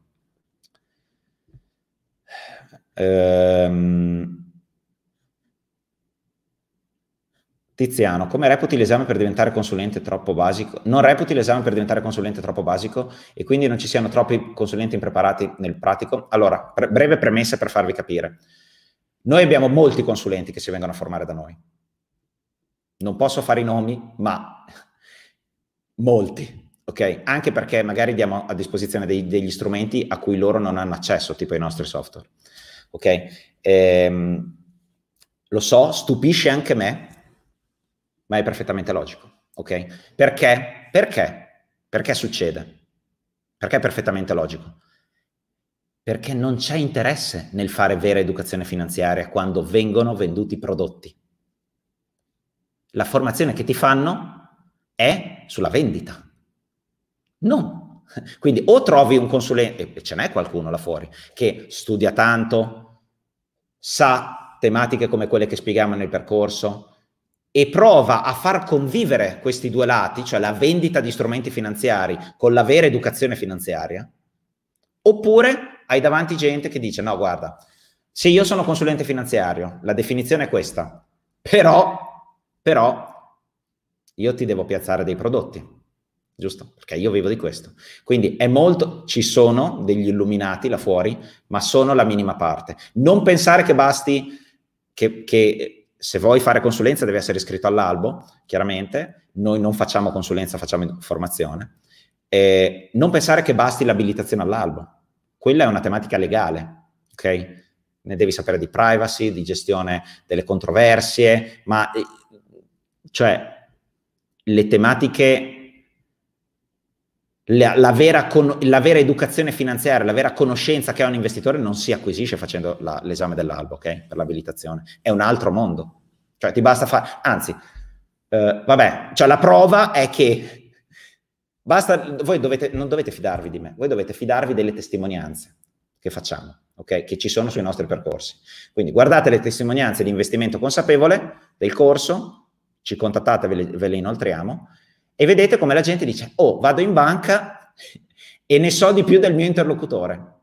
[SPEAKER 1] Ehm... Tiziano, come reputi l'esame per diventare consulente troppo basico? Non reputi l'esame per diventare consulente troppo basico e quindi non ci siano troppi consulenti impreparati nel pratico? Allora, pre breve premessa per farvi capire. Noi abbiamo molti consulenti che si vengono a formare da noi non posso fare i nomi, ma molti, ok? Anche perché magari diamo a disposizione dei, degli strumenti a cui loro non hanno accesso, tipo i nostri software, ok? Ehm, lo so, stupisce anche me, ma è perfettamente logico, ok? Perché? Perché? Perché succede? Perché è perfettamente logico? Perché non c'è interesse nel fare vera educazione finanziaria quando vengono venduti prodotti la formazione che ti fanno è sulla vendita. No. Quindi o trovi un consulente, e ce n'è qualcuno là fuori, che studia tanto, sa tematiche come quelle che spieghiamo nel percorso e prova a far convivere questi due lati, cioè la vendita di strumenti finanziari con la vera educazione finanziaria, oppure hai davanti gente che dice no, guarda, se io sono consulente finanziario, la definizione è questa, però però io ti devo piazzare dei prodotti, giusto? Perché io vivo di questo. Quindi è molto, ci sono degli illuminati là fuori, ma sono la minima parte. Non pensare che basti che, che se vuoi fare consulenza devi essere iscritto all'albo, chiaramente. Noi non facciamo consulenza, facciamo formazione. Eh, non pensare che basti l'abilitazione all'albo. Quella è una tematica legale, ok? Ne devi sapere di privacy, di gestione delle controversie, ma eh, cioè, le tematiche la, la, vera con, la, vera educazione finanziaria, la vera conoscenza che ha un investitore non si acquisisce facendo la, l'esame dell'albo, ok? Per l'abilitazione. È un altro mondo. Cioè ti basta fare... Anzi, eh, vabbè, cioè la prova è che basta... Voi dovete, non dovete fidarvi di me, voi dovete fidarvi delle testimonianze che facciamo, ok? Che ci sono sui nostri percorsi. Quindi guardate le testimonianze di investimento consapevole del corso, ci contattate, ve le, ve le inoltriamo, e vedete come la gente dice, oh, vado in banca e ne so di più del mio interlocutore.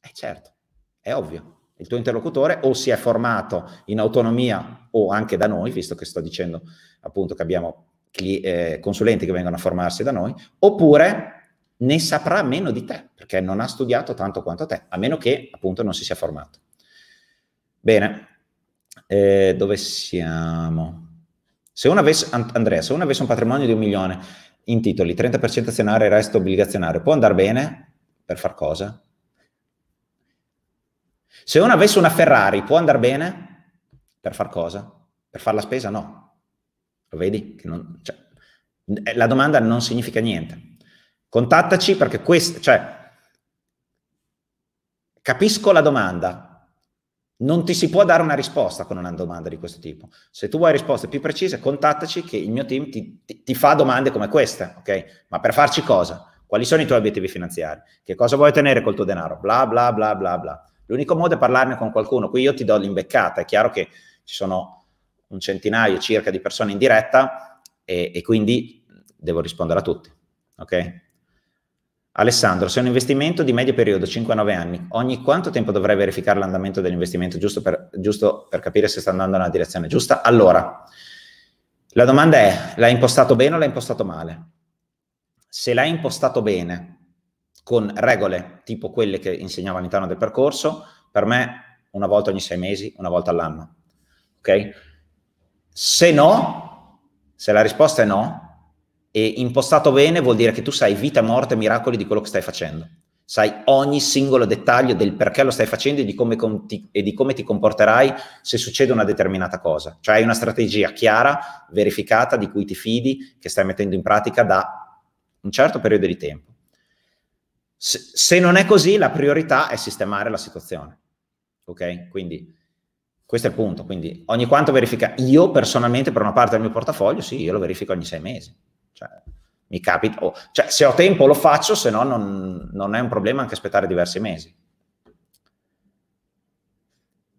[SPEAKER 1] Eh certo, è ovvio. Il tuo interlocutore o si è formato in autonomia o anche da noi, visto che sto dicendo appunto che abbiamo eh, consulenti che vengono a formarsi da noi, oppure ne saprà meno di te, perché non ha studiato tanto quanto te, a meno che appunto non si sia formato. Bene, eh, dove siamo? Se uno avesse, Andrea, se uno avesse un patrimonio di un milione in titoli, 30% azionario e resto obbligazionario, può andare bene? Per far cosa? Se uno avesse una Ferrari, può andare bene? Per far cosa? Per fare la spesa? No. Lo vedi? Non, cioè, eh, la domanda non significa niente. Contattaci perché questo, cioè, capisco la domanda, non ti si può dare una risposta con una domanda di questo tipo. Se tu vuoi risposte più precise, contattaci che il mio team ti, ti, ti fa domande come queste, ok? Ma per farci cosa? Quali sono i tuoi obiettivi finanziari? Che cosa vuoi ottenere col tuo denaro? Bla bla bla bla bla. L'unico modo è parlarne con qualcuno. Qui io ti do l'imbeccata. È chiaro che ci sono un centinaio circa di persone in diretta e, e quindi devo rispondere a tutti, ok? Alessandro, se un investimento di medio periodo, 5-9 anni, ogni quanto tempo dovrei verificare l'andamento dell'investimento giusto per, giusto per capire se sta andando nella direzione giusta? Allora, la domanda è, l'hai impostato bene o l'hai impostato male? Se l'hai impostato bene, con regole tipo quelle che insegnavo all'interno del percorso, per me una volta ogni sei mesi, una volta all'anno. Ok? Se no, se la risposta è no, e impostato bene vuol dire che tu sai vita, morte, miracoli di quello che stai facendo. Sai ogni singolo dettaglio del perché lo stai facendo e di come, conti- e di come ti comporterai se succede una determinata cosa. Cioè hai una strategia chiara, verificata, di cui ti fidi, che stai mettendo in pratica da un certo periodo di tempo. Se, se non è così, la priorità è sistemare la situazione. Ok? Quindi questo è il punto. Quindi ogni quanto verifica. Io personalmente, per una parte del mio portafoglio, sì, io lo verifico ogni sei mesi cioè, mi capita, oh, cioè, se ho tempo lo faccio, se no non, non è un problema anche aspettare diversi mesi.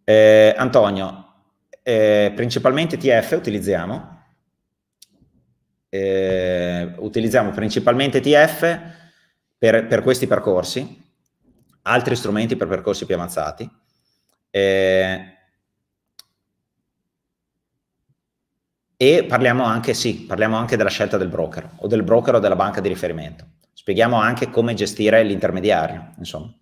[SPEAKER 1] Eh, Antonio, eh, principalmente TF utilizziamo, eh, utilizziamo principalmente TF per, per, questi percorsi, altri strumenti per percorsi più avanzati. Eh, E parliamo anche, sì, parliamo anche della scelta del broker o del broker o della banca di riferimento. Spieghiamo anche come gestire l'intermediario, insomma.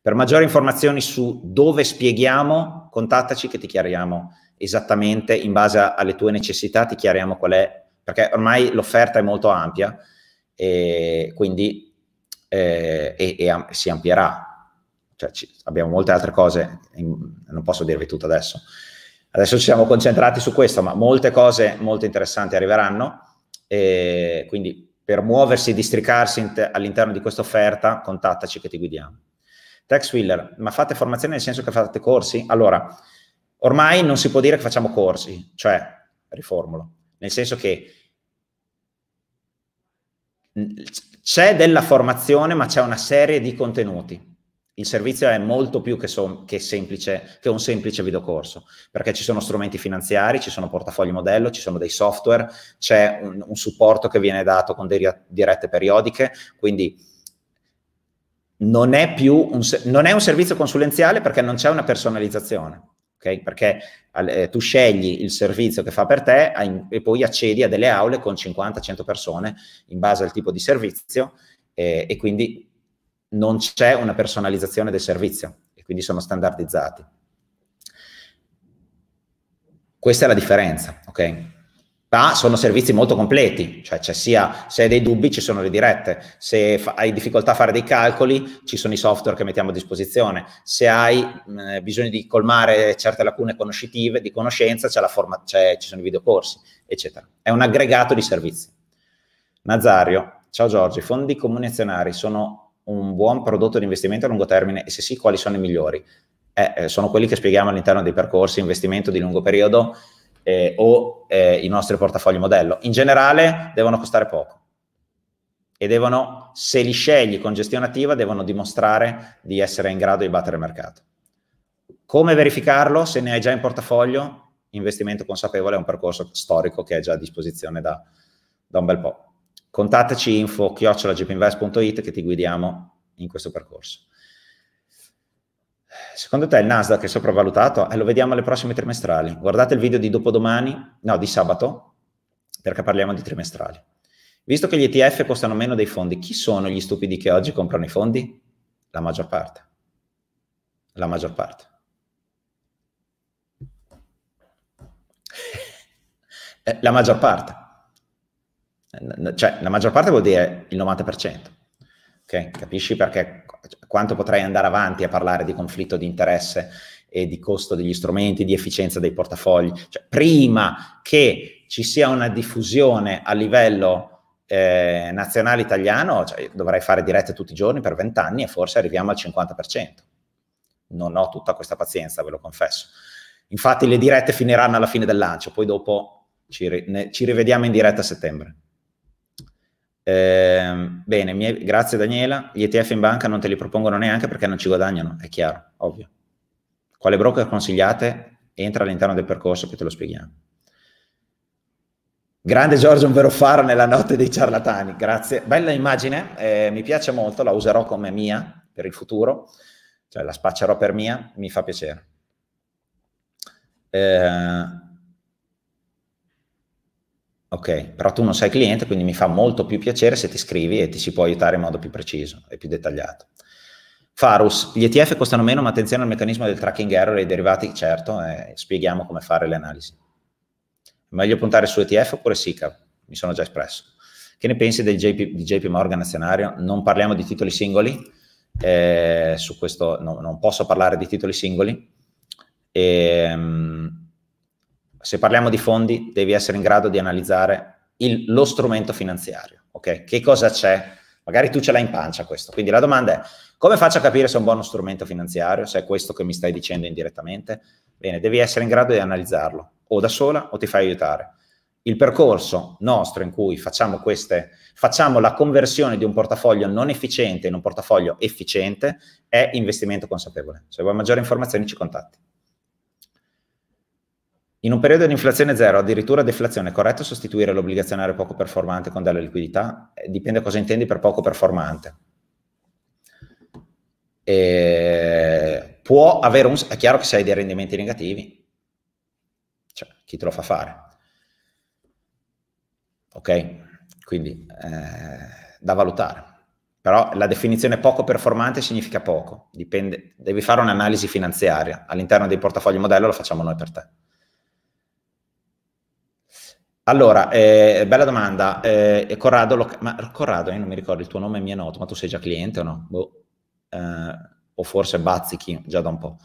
[SPEAKER 1] Per maggiori informazioni su dove spieghiamo, contattaci che ti chiariamo esattamente in base alle tue necessità, ti chiariamo qual è, perché ormai l'offerta è molto ampia e quindi eh, e, e si amplierà. Cioè, ci, abbiamo molte altre cose, in, non posso dirvi tutto adesso, Adesso ci siamo concentrati su questo, ma molte cose molto interessanti arriveranno. E quindi per muoversi e districarsi all'interno di questa offerta, contattaci che ti guidiamo. Tex Wheeler, ma fate formazione nel senso che fate corsi? Allora, ormai non si può dire che facciamo corsi, cioè, riformulo, nel senso che c'è della formazione, ma c'è una serie di contenuti il servizio è molto più che, so, che, semplice, che un semplice videocorso, perché ci sono strumenti finanziari, ci sono portafogli modello, ci sono dei software, c'è un, un supporto che viene dato con delle dirette periodiche, quindi non è più un, non è un servizio consulenziale perché non c'è una personalizzazione. Okay? Perché eh, tu scegli il servizio che fa per te e poi accedi a delle aule con 50-100 persone in base al tipo di servizio eh, e quindi non c'è una personalizzazione del servizio e quindi sono standardizzati. Questa è la differenza, ok? Ma sono servizi molto completi, cioè sia, se hai dei dubbi ci sono le dirette, se fa, hai difficoltà a fare dei calcoli ci sono i software che mettiamo a disposizione, se hai eh, bisogno di colmare certe lacune conoscitive, di conoscenza, c'è la forma, c'è, ci sono i videocorsi, eccetera. È un aggregato di servizi. Nazario, ciao Giorgio, i fondi comuni azionari sono un buon prodotto di investimento a lungo termine e se sì, quali sono i migliori? Eh, eh, sono quelli che spieghiamo all'interno dei percorsi investimento di lungo periodo eh, o eh, i nostri portafogli modello. In generale devono costare poco e devono, se li scegli con gestione attiva, devono dimostrare di essere in grado di battere il mercato. Come verificarlo? Se ne hai già in portafoglio, investimento consapevole è un percorso storico che è già a disposizione da, da un bel po' contattaci info chiocciolagpinvest.it che ti guidiamo in questo percorso. Secondo te il Nasdaq è sopravvalutato? Eh, lo vediamo alle prossime trimestrali. Guardate il video di dopodomani, no, di sabato, perché parliamo di trimestrali. Visto che gli ETF costano meno dei fondi, chi sono gli stupidi che oggi comprano i fondi? La maggior parte. La maggior parte. Eh, la maggior parte. Cioè, la maggior parte vuol dire il 90%. Ok? Capisci perché quanto potrei andare avanti a parlare di conflitto di interesse e di costo degli strumenti, di efficienza dei portafogli? Cioè, prima che ci sia una diffusione a livello eh, nazionale italiano, cioè, dovrei fare dirette tutti i giorni per 20 anni e forse arriviamo al 50%. Non ho tutta questa pazienza, ve lo confesso. Infatti le dirette finiranno alla fine del lancio, poi dopo ci, ri- ne- ci rivediamo in diretta a settembre. Eh, bene, miei, grazie Daniela. Gli ETF in banca non te li propongono neanche perché non ci guadagnano, è chiaro, ovvio. Quale broker consigliate? Entra all'interno del percorso che te lo spieghiamo. Grande Giorgio, un vero faro nella notte dei ciarlatani, grazie. Bella immagine, eh, mi piace molto, la userò come mia per il futuro, cioè la spaccerò per mia, mi fa piacere. Eh, Ok, però tu non sei cliente, quindi mi fa molto più piacere se ti scrivi e ti si può aiutare in modo più preciso e più dettagliato. Farus, gli ETF costano meno, ma attenzione al meccanismo del tracking error e ai derivati, certo, eh, spieghiamo come fare le analisi. Meglio puntare su ETF oppure SICA? Mi sono già espresso. Che ne pensi del JP, di JP Morgan azionario? Non parliamo di titoli singoli, eh, su questo no, non posso parlare di titoli singoli. E, ehm, se parliamo di fondi, devi essere in grado di analizzare il, lo strumento finanziario, ok? Che cosa c'è? Magari tu ce l'hai in pancia questo. Quindi la domanda è, come faccio a capire se è un buono strumento finanziario, se è questo che mi stai dicendo indirettamente? Bene, devi essere in grado di analizzarlo, o da sola o ti fai aiutare. Il percorso nostro in cui facciamo, queste, facciamo la conversione di un portafoglio non efficiente in un portafoglio efficiente è investimento consapevole. Se vuoi maggiori informazioni ci contatti. In un periodo di inflazione zero, addirittura deflazione, è corretto sostituire l'obbligazionario poco performante con della liquidità? Eh, dipende cosa intendi per poco performante. E eh, può avere un... è chiaro che se hai dei rendimenti negativi, cioè, chi te lo fa fare? Ok? Quindi eh, da valutare. Però la definizione poco performante significa poco, dipende, devi fare un'analisi finanziaria. All'interno dei portafogli modello lo facciamo noi per te. Allora, eh, bella domanda. Eh, Corrado, lo, ma, Corrado, io eh, non mi ricordo, il tuo nome mi è noto, ma tu sei già cliente o no? Boh. Eh, o forse bazzichi già da un po'.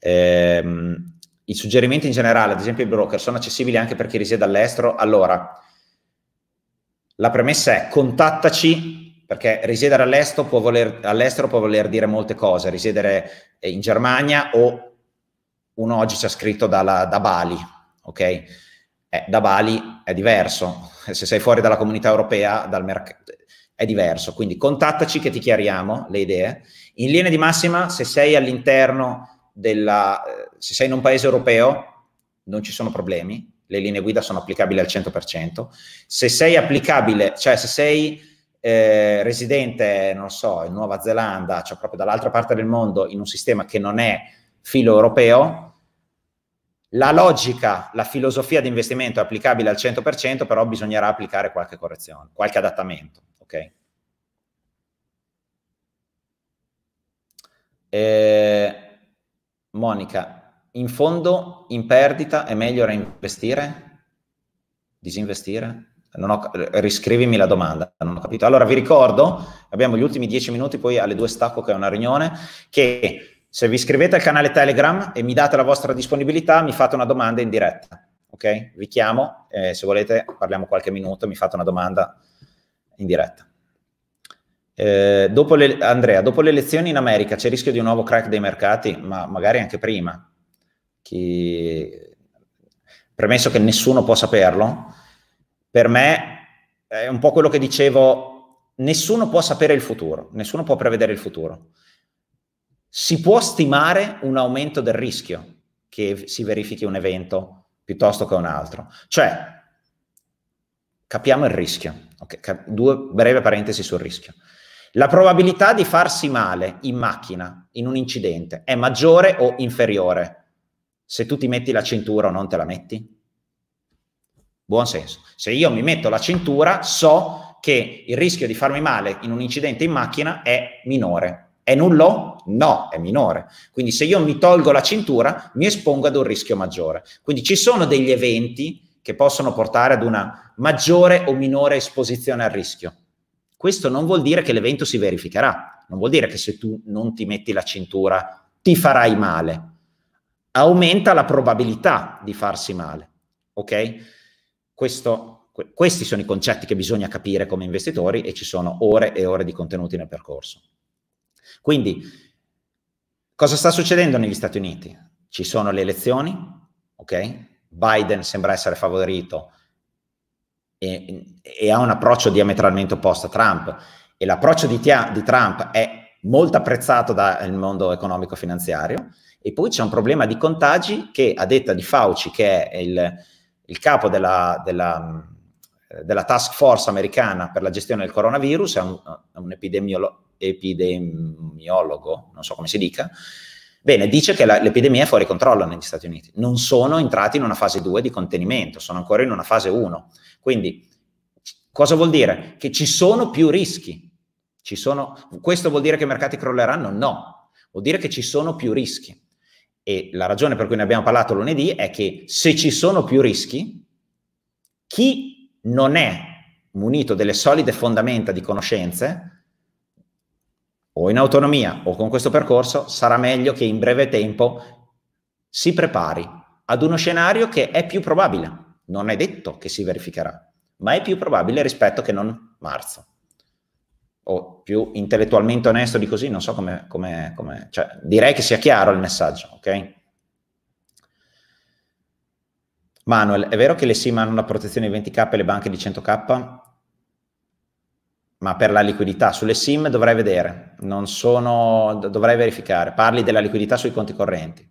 [SPEAKER 1] Ehm, I suggerimenti in generale, ad esempio i broker, sono accessibili anche per chi risiede all'estero? Allora, la premessa è contattaci perché risiedere all'estero può, voler, all'estero può voler dire molte cose, risiedere eh, in Germania o uno oggi ci ha scritto dalla, da Bali, ok? ok? Eh, da Bali è diverso, se sei fuori dalla comunità europea, dal mercato è diverso, quindi contattaci che ti chiariamo le idee. In linea di massima, se sei all'interno della, eh, se sei in un paese europeo, non ci sono problemi, le linee guida sono applicabili al 100%. Se sei applicabile, cioè se sei eh, residente, non so, in Nuova Zelanda, cioè proprio dall'altra parte del mondo, in un sistema che non è filo europeo, la logica, la filosofia di investimento è applicabile al 100%, però bisognerà applicare qualche correzione, qualche adattamento. Okay? Eh, Monica, in fondo in perdita è meglio reinvestire? Disinvestire? Ho, riscrivimi la domanda, non ho capito. Allora vi ricordo, abbiamo gli ultimi dieci minuti, poi alle due stacco che è una riunione, che se vi iscrivete al canale Telegram e mi date la vostra disponibilità, mi fate una domanda in diretta. Ok? Vi chiamo e se volete parliamo qualche minuto, mi fate una domanda in diretta. Eh, dopo le, Andrea, dopo le elezioni in America c'è il rischio di un nuovo crack dei mercati, ma magari anche prima. Chi... Premesso che nessuno può saperlo, per me è un po' quello che dicevo, nessuno può sapere il futuro, nessuno può prevedere il futuro si può stimare un aumento del rischio che si verifichi un evento piuttosto che un altro. Cioè, capiamo il rischio. Okay, due breve parentesi sul rischio. La probabilità di farsi male in macchina, in un incidente, è maggiore o inferiore se tu ti metti la cintura o non te la metti? Buon senso. Se io mi metto la cintura, so che il rischio di farmi male in un incidente in macchina è minore è nullo? No, è minore. Quindi se io mi tolgo la cintura, mi espongo ad un rischio maggiore. Quindi ci sono degli eventi che possono portare ad una maggiore o minore esposizione al rischio. Questo non vuol dire che l'evento si verificherà, non vuol dire che se tu non ti metti la cintura ti farai male. Aumenta la probabilità di farsi male. Ok? Questo, questi sono i concetti che bisogna capire come investitori e ci sono ore e ore di contenuti nel percorso. Quindi, cosa sta succedendo negli Stati Uniti? Ci sono le elezioni, ok? Biden sembra essere favorito e, e ha un approccio diametralmente opposto a Trump e l'approccio di, di Trump è molto apprezzato dal mondo economico-finanziario e poi c'è un problema di contagi che a detta di Fauci, che è il, il capo della, della, della, task force americana per la gestione del coronavirus, è un, un epidemiolo epidemiologo, non so come si dica, Bene, dice che la, l'epidemia è fuori controllo negli Stati Uniti. Non sono entrati in una fase 2 di contenimento, sono ancora in una fase 1. Quindi, cosa vuol dire? Che ci sono più rischi. Sono, questo vuol dire che i mercati crolleranno? No, vuol dire che ci sono più rischi. E la ragione per cui ne abbiamo parlato lunedì è che se ci sono più rischi, chi non è munito delle solide fondamenta di conoscenze o in autonomia o con questo percorso, sarà meglio che in breve tempo si prepari ad uno scenario che è più probabile. Non è detto che si verificherà, ma è più probabile rispetto che non marzo. O più intellettualmente onesto di così, non so come... come, come cioè, direi che sia chiaro il messaggio, ok? Manuel, è vero che le SIM hanno una protezione di 20k e le banche di 100k? ma per la liquidità sulle SIM dovrei vedere, non sono, dovrei verificare. Parli della liquidità sui conti correnti.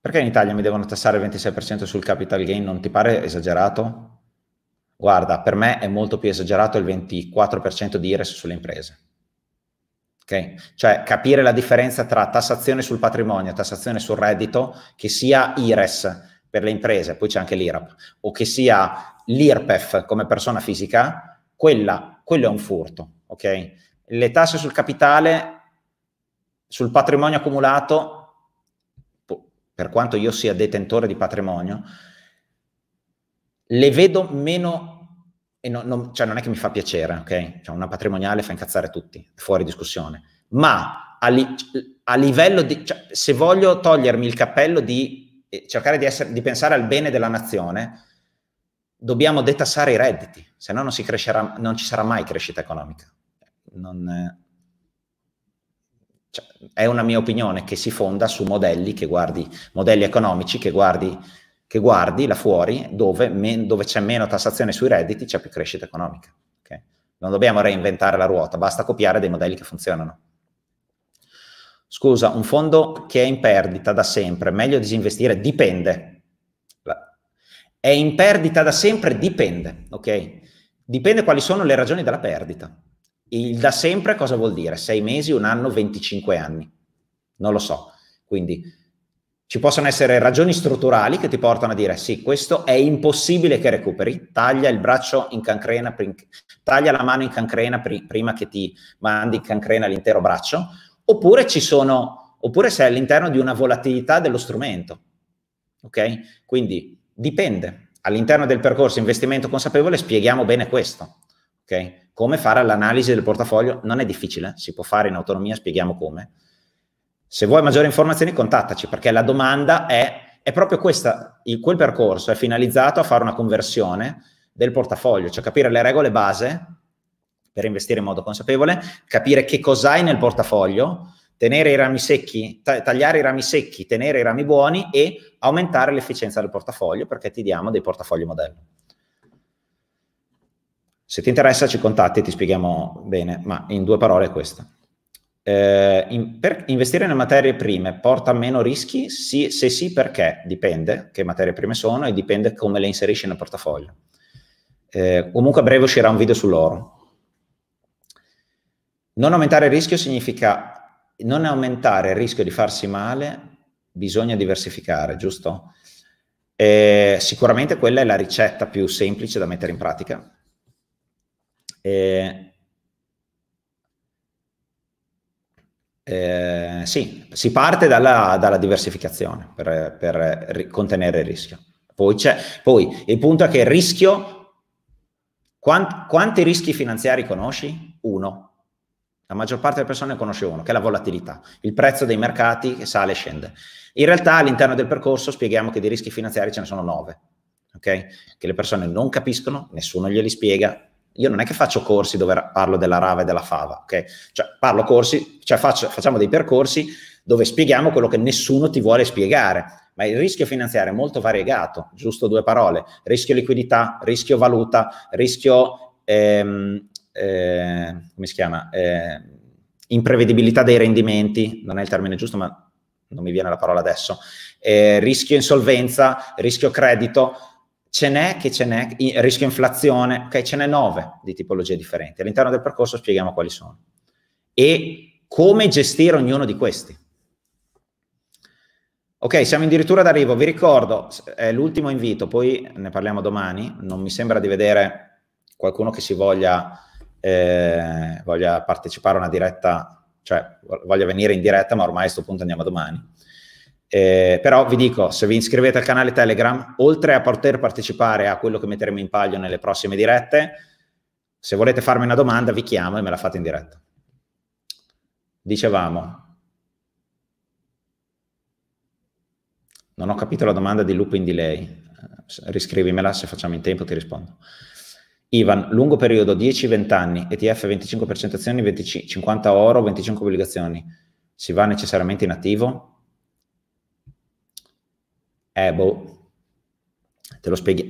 [SPEAKER 1] Perché in Italia mi devono tassare il 26% sul capital gain? Non ti pare esagerato? Guarda, per me è molto più esagerato il 24% di IRES sulle imprese. Okay. Cioè capire la differenza tra tassazione sul patrimonio e tassazione sul reddito, che sia IRES per le imprese, poi c'è anche l'IRAP, o che sia l'IRPEF come persona fisica, quella, quello è un furto, ok? Le tasse sul capitale, sul patrimonio accumulato, per quanto io sia detentore di patrimonio, le vedo meno e non, non, cioè non è che mi fa piacere, ok? Cioè una patrimoniale fa incazzare tutti, fuori discussione. Ma a, li, a livello di... Cioè se voglio togliermi il cappello di e cercare di, essere, di pensare al bene della nazione, dobbiamo detassare i redditi, se no non, crescerà, non ci sarà mai crescita economica. Non, cioè, è una mia opinione che si fonda su modelli, guardi, modelli economici che guardi, che guardi là fuori, dove, me, dove, c'è meno tassazione sui redditi c'è più crescita economica. Okay? Non dobbiamo reinventare la ruota, basta copiare dei modelli che funzionano scusa, un fondo che è in perdita da sempre, meglio disinvestire? Dipende. È in perdita da sempre? Dipende, ok? Dipende quali sono le ragioni della perdita. Il da sempre cosa vuol dire? Sei mesi, un anno, 25 anni? Non lo so. Quindi ci possono essere ragioni strutturali che ti portano a dire sì, questo è impossibile che recuperi, taglia il braccio in cancrena, taglia la mano in cancrena prima che ti mandi in cancrena l'intero braccio, oppure ci sono, oppure sei all'interno di una volatilità dello strumento. Ok? Quindi dipende. All'interno del percorso investimento consapevole spieghiamo bene questo. Ok? Come fare l'analisi del portafoglio non è difficile, si può fare in autonomia, spieghiamo come. Se vuoi maggiori informazioni contattaci perché la domanda è, è proprio questa, il, quel percorso è finalizzato a fare una conversione del portafoglio, cioè capire le regole base per investire in modo consapevole, capire che cos'hai nel portafoglio, tenere i rami secchi, ta- tagliare i rami secchi, tenere i rami buoni e aumentare l'efficienza del portafoglio perché ti diamo dei portafogli modello. Se ti interessa ci contatti e ti spieghiamo bene, ma in due parole è questa. Eh, in, per investire nelle materie prime porta meno rischi? Sì, se sì, perché? Dipende che materie prime sono e dipende come le inserisci nel portafoglio. Eh, comunque a breve uscirà un video sull'oro, non aumentare il rischio significa non aumentare il rischio di farsi male, bisogna diversificare, giusto? Eh, sicuramente quella è la ricetta più semplice da mettere in pratica. Eh, eh, sì, si parte dalla, dalla diversificazione per, per contenere il rischio. Poi, poi, il punto è che il rischio, quant, quanti rischi finanziari conosci? Uno la maggior parte delle persone conosce uno, che è la volatilità, il prezzo dei mercati che sale e scende. In realtà all'interno del percorso spieghiamo che di rischi finanziari ce ne sono nove, okay? che le persone non capiscono, nessuno glieli spiega. Io non è che faccio corsi dove parlo della rava e della fava, okay? cioè, parlo corsi, cioè faccio, facciamo dei percorsi dove spieghiamo quello che nessuno ti vuole spiegare. Ma il rischio finanziario è molto variegato, giusto due parole, rischio liquidità, rischio valuta, rischio ehm, eh, come si chiama? Eh, imprevedibilità dei rendimenti, non è il termine giusto, ma non mi viene la parola adesso, eh, rischio insolvenza, rischio credito, ce n'è che ce n'è, rischio inflazione, ok, ce n'è nove di tipologie differenti. All'interno del percorso spieghiamo quali sono e come gestire ognuno di questi. Ok, siamo addirittura d'arrivo, vi ricordo, è l'ultimo invito, poi ne parliamo domani, non mi sembra di vedere qualcuno che si voglia eh, voglia partecipare a una diretta, cioè voglia venire in diretta, ma ormai a questo punto andiamo domani. Eh, però vi dico, se vi iscrivete al canale Telegram, oltre a poter partecipare a quello che metteremo in palio nelle prossime dirette, se volete farmi una domanda vi chiamo e me la fate in diretta. Dicevamo, non ho capito la domanda di loop in delay, riscrivimela se facciamo in tempo ti rispondo. Ivan, lungo periodo, 10-20 anni, ETF 25% azioni, 25, 50 oro, 25 obbligazioni, si va necessariamente in attivo? Eh, boh, te lo, spieghi-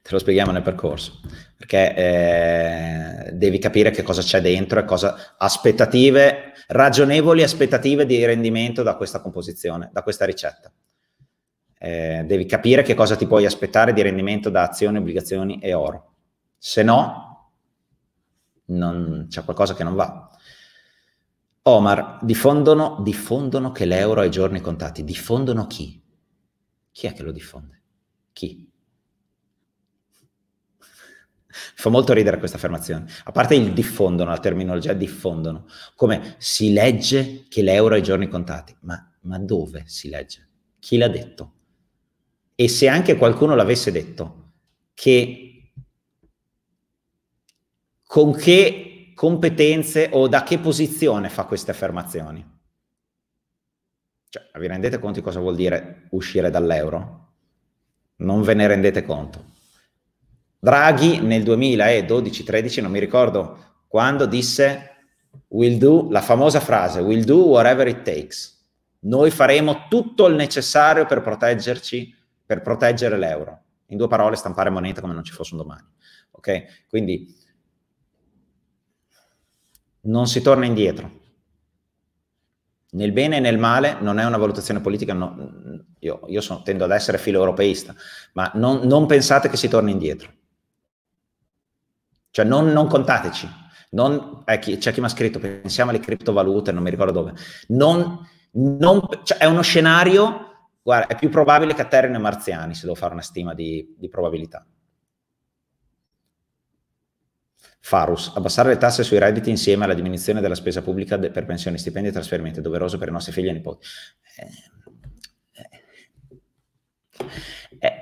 [SPEAKER 1] te lo spieghiamo nel percorso, perché eh, devi capire che cosa c'è dentro e cosa... aspettative, ragionevoli aspettative di rendimento da questa composizione, da questa ricetta. Eh, devi capire che cosa ti puoi aspettare di rendimento da azioni, obbligazioni e oro se no, non, c'è qualcosa che non va. Omar, diffondono, diffondono che l'euro ha i giorni contati. Diffondono chi? Chi è che lo diffonde? Chi? fa molto ridere questa affermazione. A parte il diffondono, la terminologia diffondono, come si legge che l'euro ha i giorni contati. Ma, ma dove si legge? Chi l'ha detto? E se anche qualcuno l'avesse detto che con che competenze o da che posizione fa queste affermazioni. Cioè, vi rendete conto di cosa vuol dire uscire dall'euro? Non ve ne rendete conto. Draghi nel 2012-13, non mi ricordo quando, disse we'll do, la famosa frase, we'll do whatever it takes. Noi faremo tutto il necessario per proteggerci, per proteggere l'euro. In due parole, stampare moneta come non ci fosse un domani. Ok? Quindi non si torna indietro. Nel bene e nel male non è una valutazione politica, no, io, io sono, tendo ad essere filo-europeista, ma non, non, pensate che si torni indietro. Cioè non, non contateci, non, eh, chi, c'è chi mi ha scritto, pensiamo alle criptovalute, non mi ricordo dove, non, non, cioè è uno scenario, guarda, è più probabile che atterrino i marziani, se devo fare una stima di, di probabilità. Farus, abbassare le tasse sui redditi insieme alla diminuzione della spesa pubblica de- per pensioni, stipendi e trasferimenti è doveroso per i nostri figli e nipoti. Eh, eh, eh,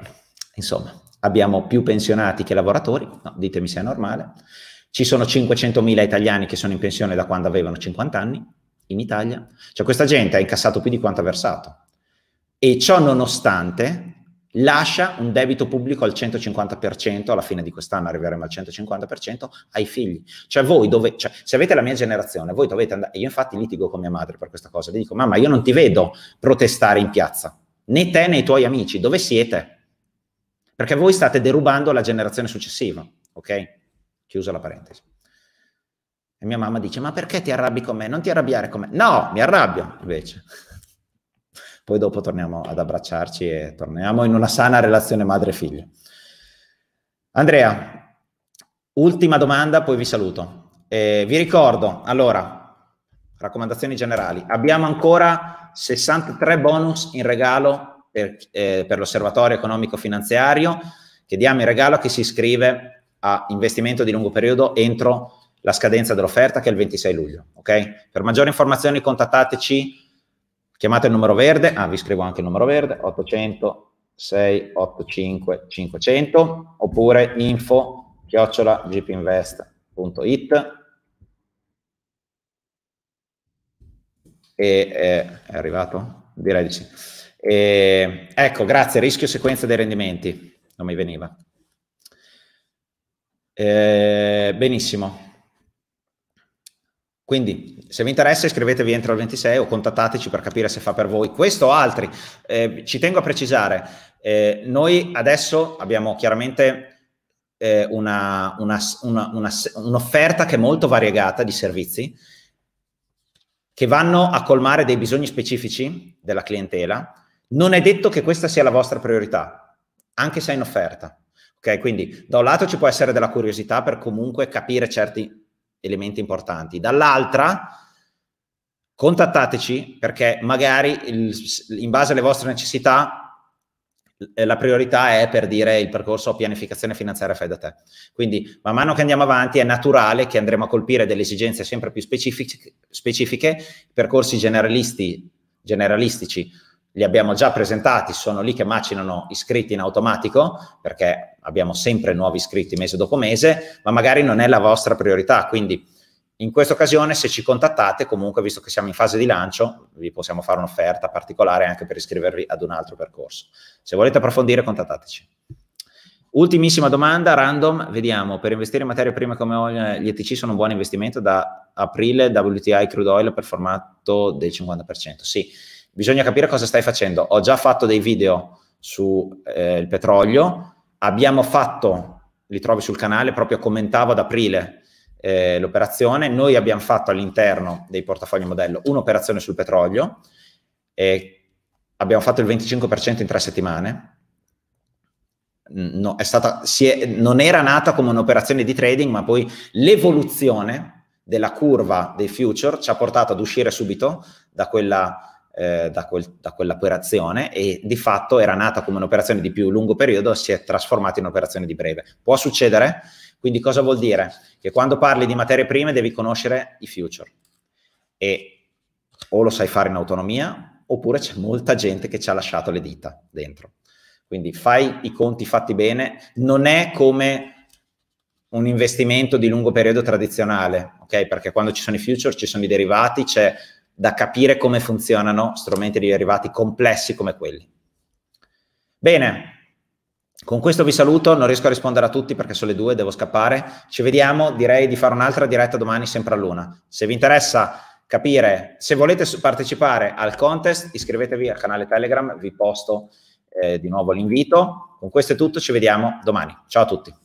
[SPEAKER 1] insomma, abbiamo più pensionati che lavoratori, no, ditemi se è normale. Ci sono 500.000 italiani che sono in pensione da quando avevano 50 anni in Italia. Cioè questa gente ha incassato più di quanto ha versato. E ciò nonostante lascia un debito pubblico al 150%, alla fine di quest'anno arriveremo al 150% ai figli. Cioè voi dove, cioè, se avete la mia generazione, voi dovete andare, io infatti litigo con mia madre per questa cosa, le dico mamma io non ti vedo protestare in piazza, né te né i tuoi amici, dove siete? Perché voi state derubando la generazione successiva, ok? Chiusa la parentesi. E mia mamma dice, ma perché ti arrabbi con me? Non ti arrabbiare con me. No, mi arrabbio invece poi dopo torniamo ad abbracciarci e torniamo in una sana relazione madre-figlio. Andrea, ultima domanda, poi vi saluto. Eh, vi ricordo, allora, raccomandazioni generali, abbiamo ancora 63 bonus in regalo per, eh, per l'osservatorio economico-finanziario che diamo in regalo a chi si iscrive a investimento di lungo periodo entro la scadenza dell'offerta che è il 26 luglio. Okay? Per maggiori informazioni contattateci Chiamate il numero verde, ah vi scrivo anche il numero verde, 800 685 500 oppure info chiocciola gpinvest.it e eh, è arrivato? Direi di sì. E, ecco, grazie, rischio sequenza dei rendimenti, non mi veniva. Eh, benissimo. Quindi se vi interessa iscrivetevi entro il 26 o contattateci per capire se fa per voi questo o altri. Eh, ci tengo a precisare, eh, noi adesso abbiamo chiaramente eh, una, una, una, un'offerta che è molto variegata di servizi che vanno a colmare dei bisogni specifici della clientela. Non è detto che questa sia la vostra priorità, anche se è in offerta. Okay, quindi da un lato ci può essere della curiosità per comunque capire certi elementi importanti. Dall'altra, contattateci perché magari il, in base alle vostre necessità eh, la priorità è per dire il percorso pianificazione finanziaria fai da te. Quindi man mano che andiamo avanti è naturale che andremo a colpire delle esigenze sempre più specifiche, specifiche percorsi generalisti, generalistici li abbiamo già presentati, sono lì che macinano iscritti in automatico, perché abbiamo sempre nuovi iscritti mese dopo mese, ma magari non è la vostra priorità, quindi in questa occasione se ci contattate, comunque visto che siamo in fase di lancio, vi possiamo fare un'offerta particolare anche per iscrivervi ad un altro percorso. Se volete approfondire, contattateci. Ultimissima domanda, random, vediamo, per investire in materie prime come olio, gli ETC sono un buon investimento da aprile, WTI crude oil per formato del 50%, sì bisogna capire cosa stai facendo. Ho già fatto dei video sul eh, petrolio, abbiamo fatto, li trovi sul canale, proprio commentavo ad aprile eh, l'operazione, noi abbiamo fatto all'interno dei portafogli modello un'operazione sul petrolio, e abbiamo fatto il 25% in tre settimane, no, stata, è, non era nata come un'operazione di trading, ma poi l'evoluzione della curva dei future ci ha portato ad uscire subito da quella eh, da, quel, da, quell'operazione e di fatto era nata come un'operazione di più lungo periodo, si è trasformata in un'operazione di breve. Può succedere? Quindi cosa vuol dire? Che quando parli di materie prime devi conoscere i future e o lo sai fare in autonomia oppure c'è molta gente che ci ha lasciato le dita dentro. Quindi fai i conti fatti bene, non è come un investimento di lungo periodo tradizionale, ok? Perché quando ci sono i future ci sono i derivati, c'è da capire come funzionano strumenti derivati complessi come quelli. Bene, con questo vi saluto, non riesco a rispondere a tutti perché sono le due, devo scappare. Ci vediamo, direi di fare un'altra diretta domani sempre a luna. Se vi interessa capire, se volete partecipare al contest, iscrivetevi al canale Telegram, vi posto eh, di nuovo l'invito. Con questo è tutto, ci vediamo domani. Ciao a tutti.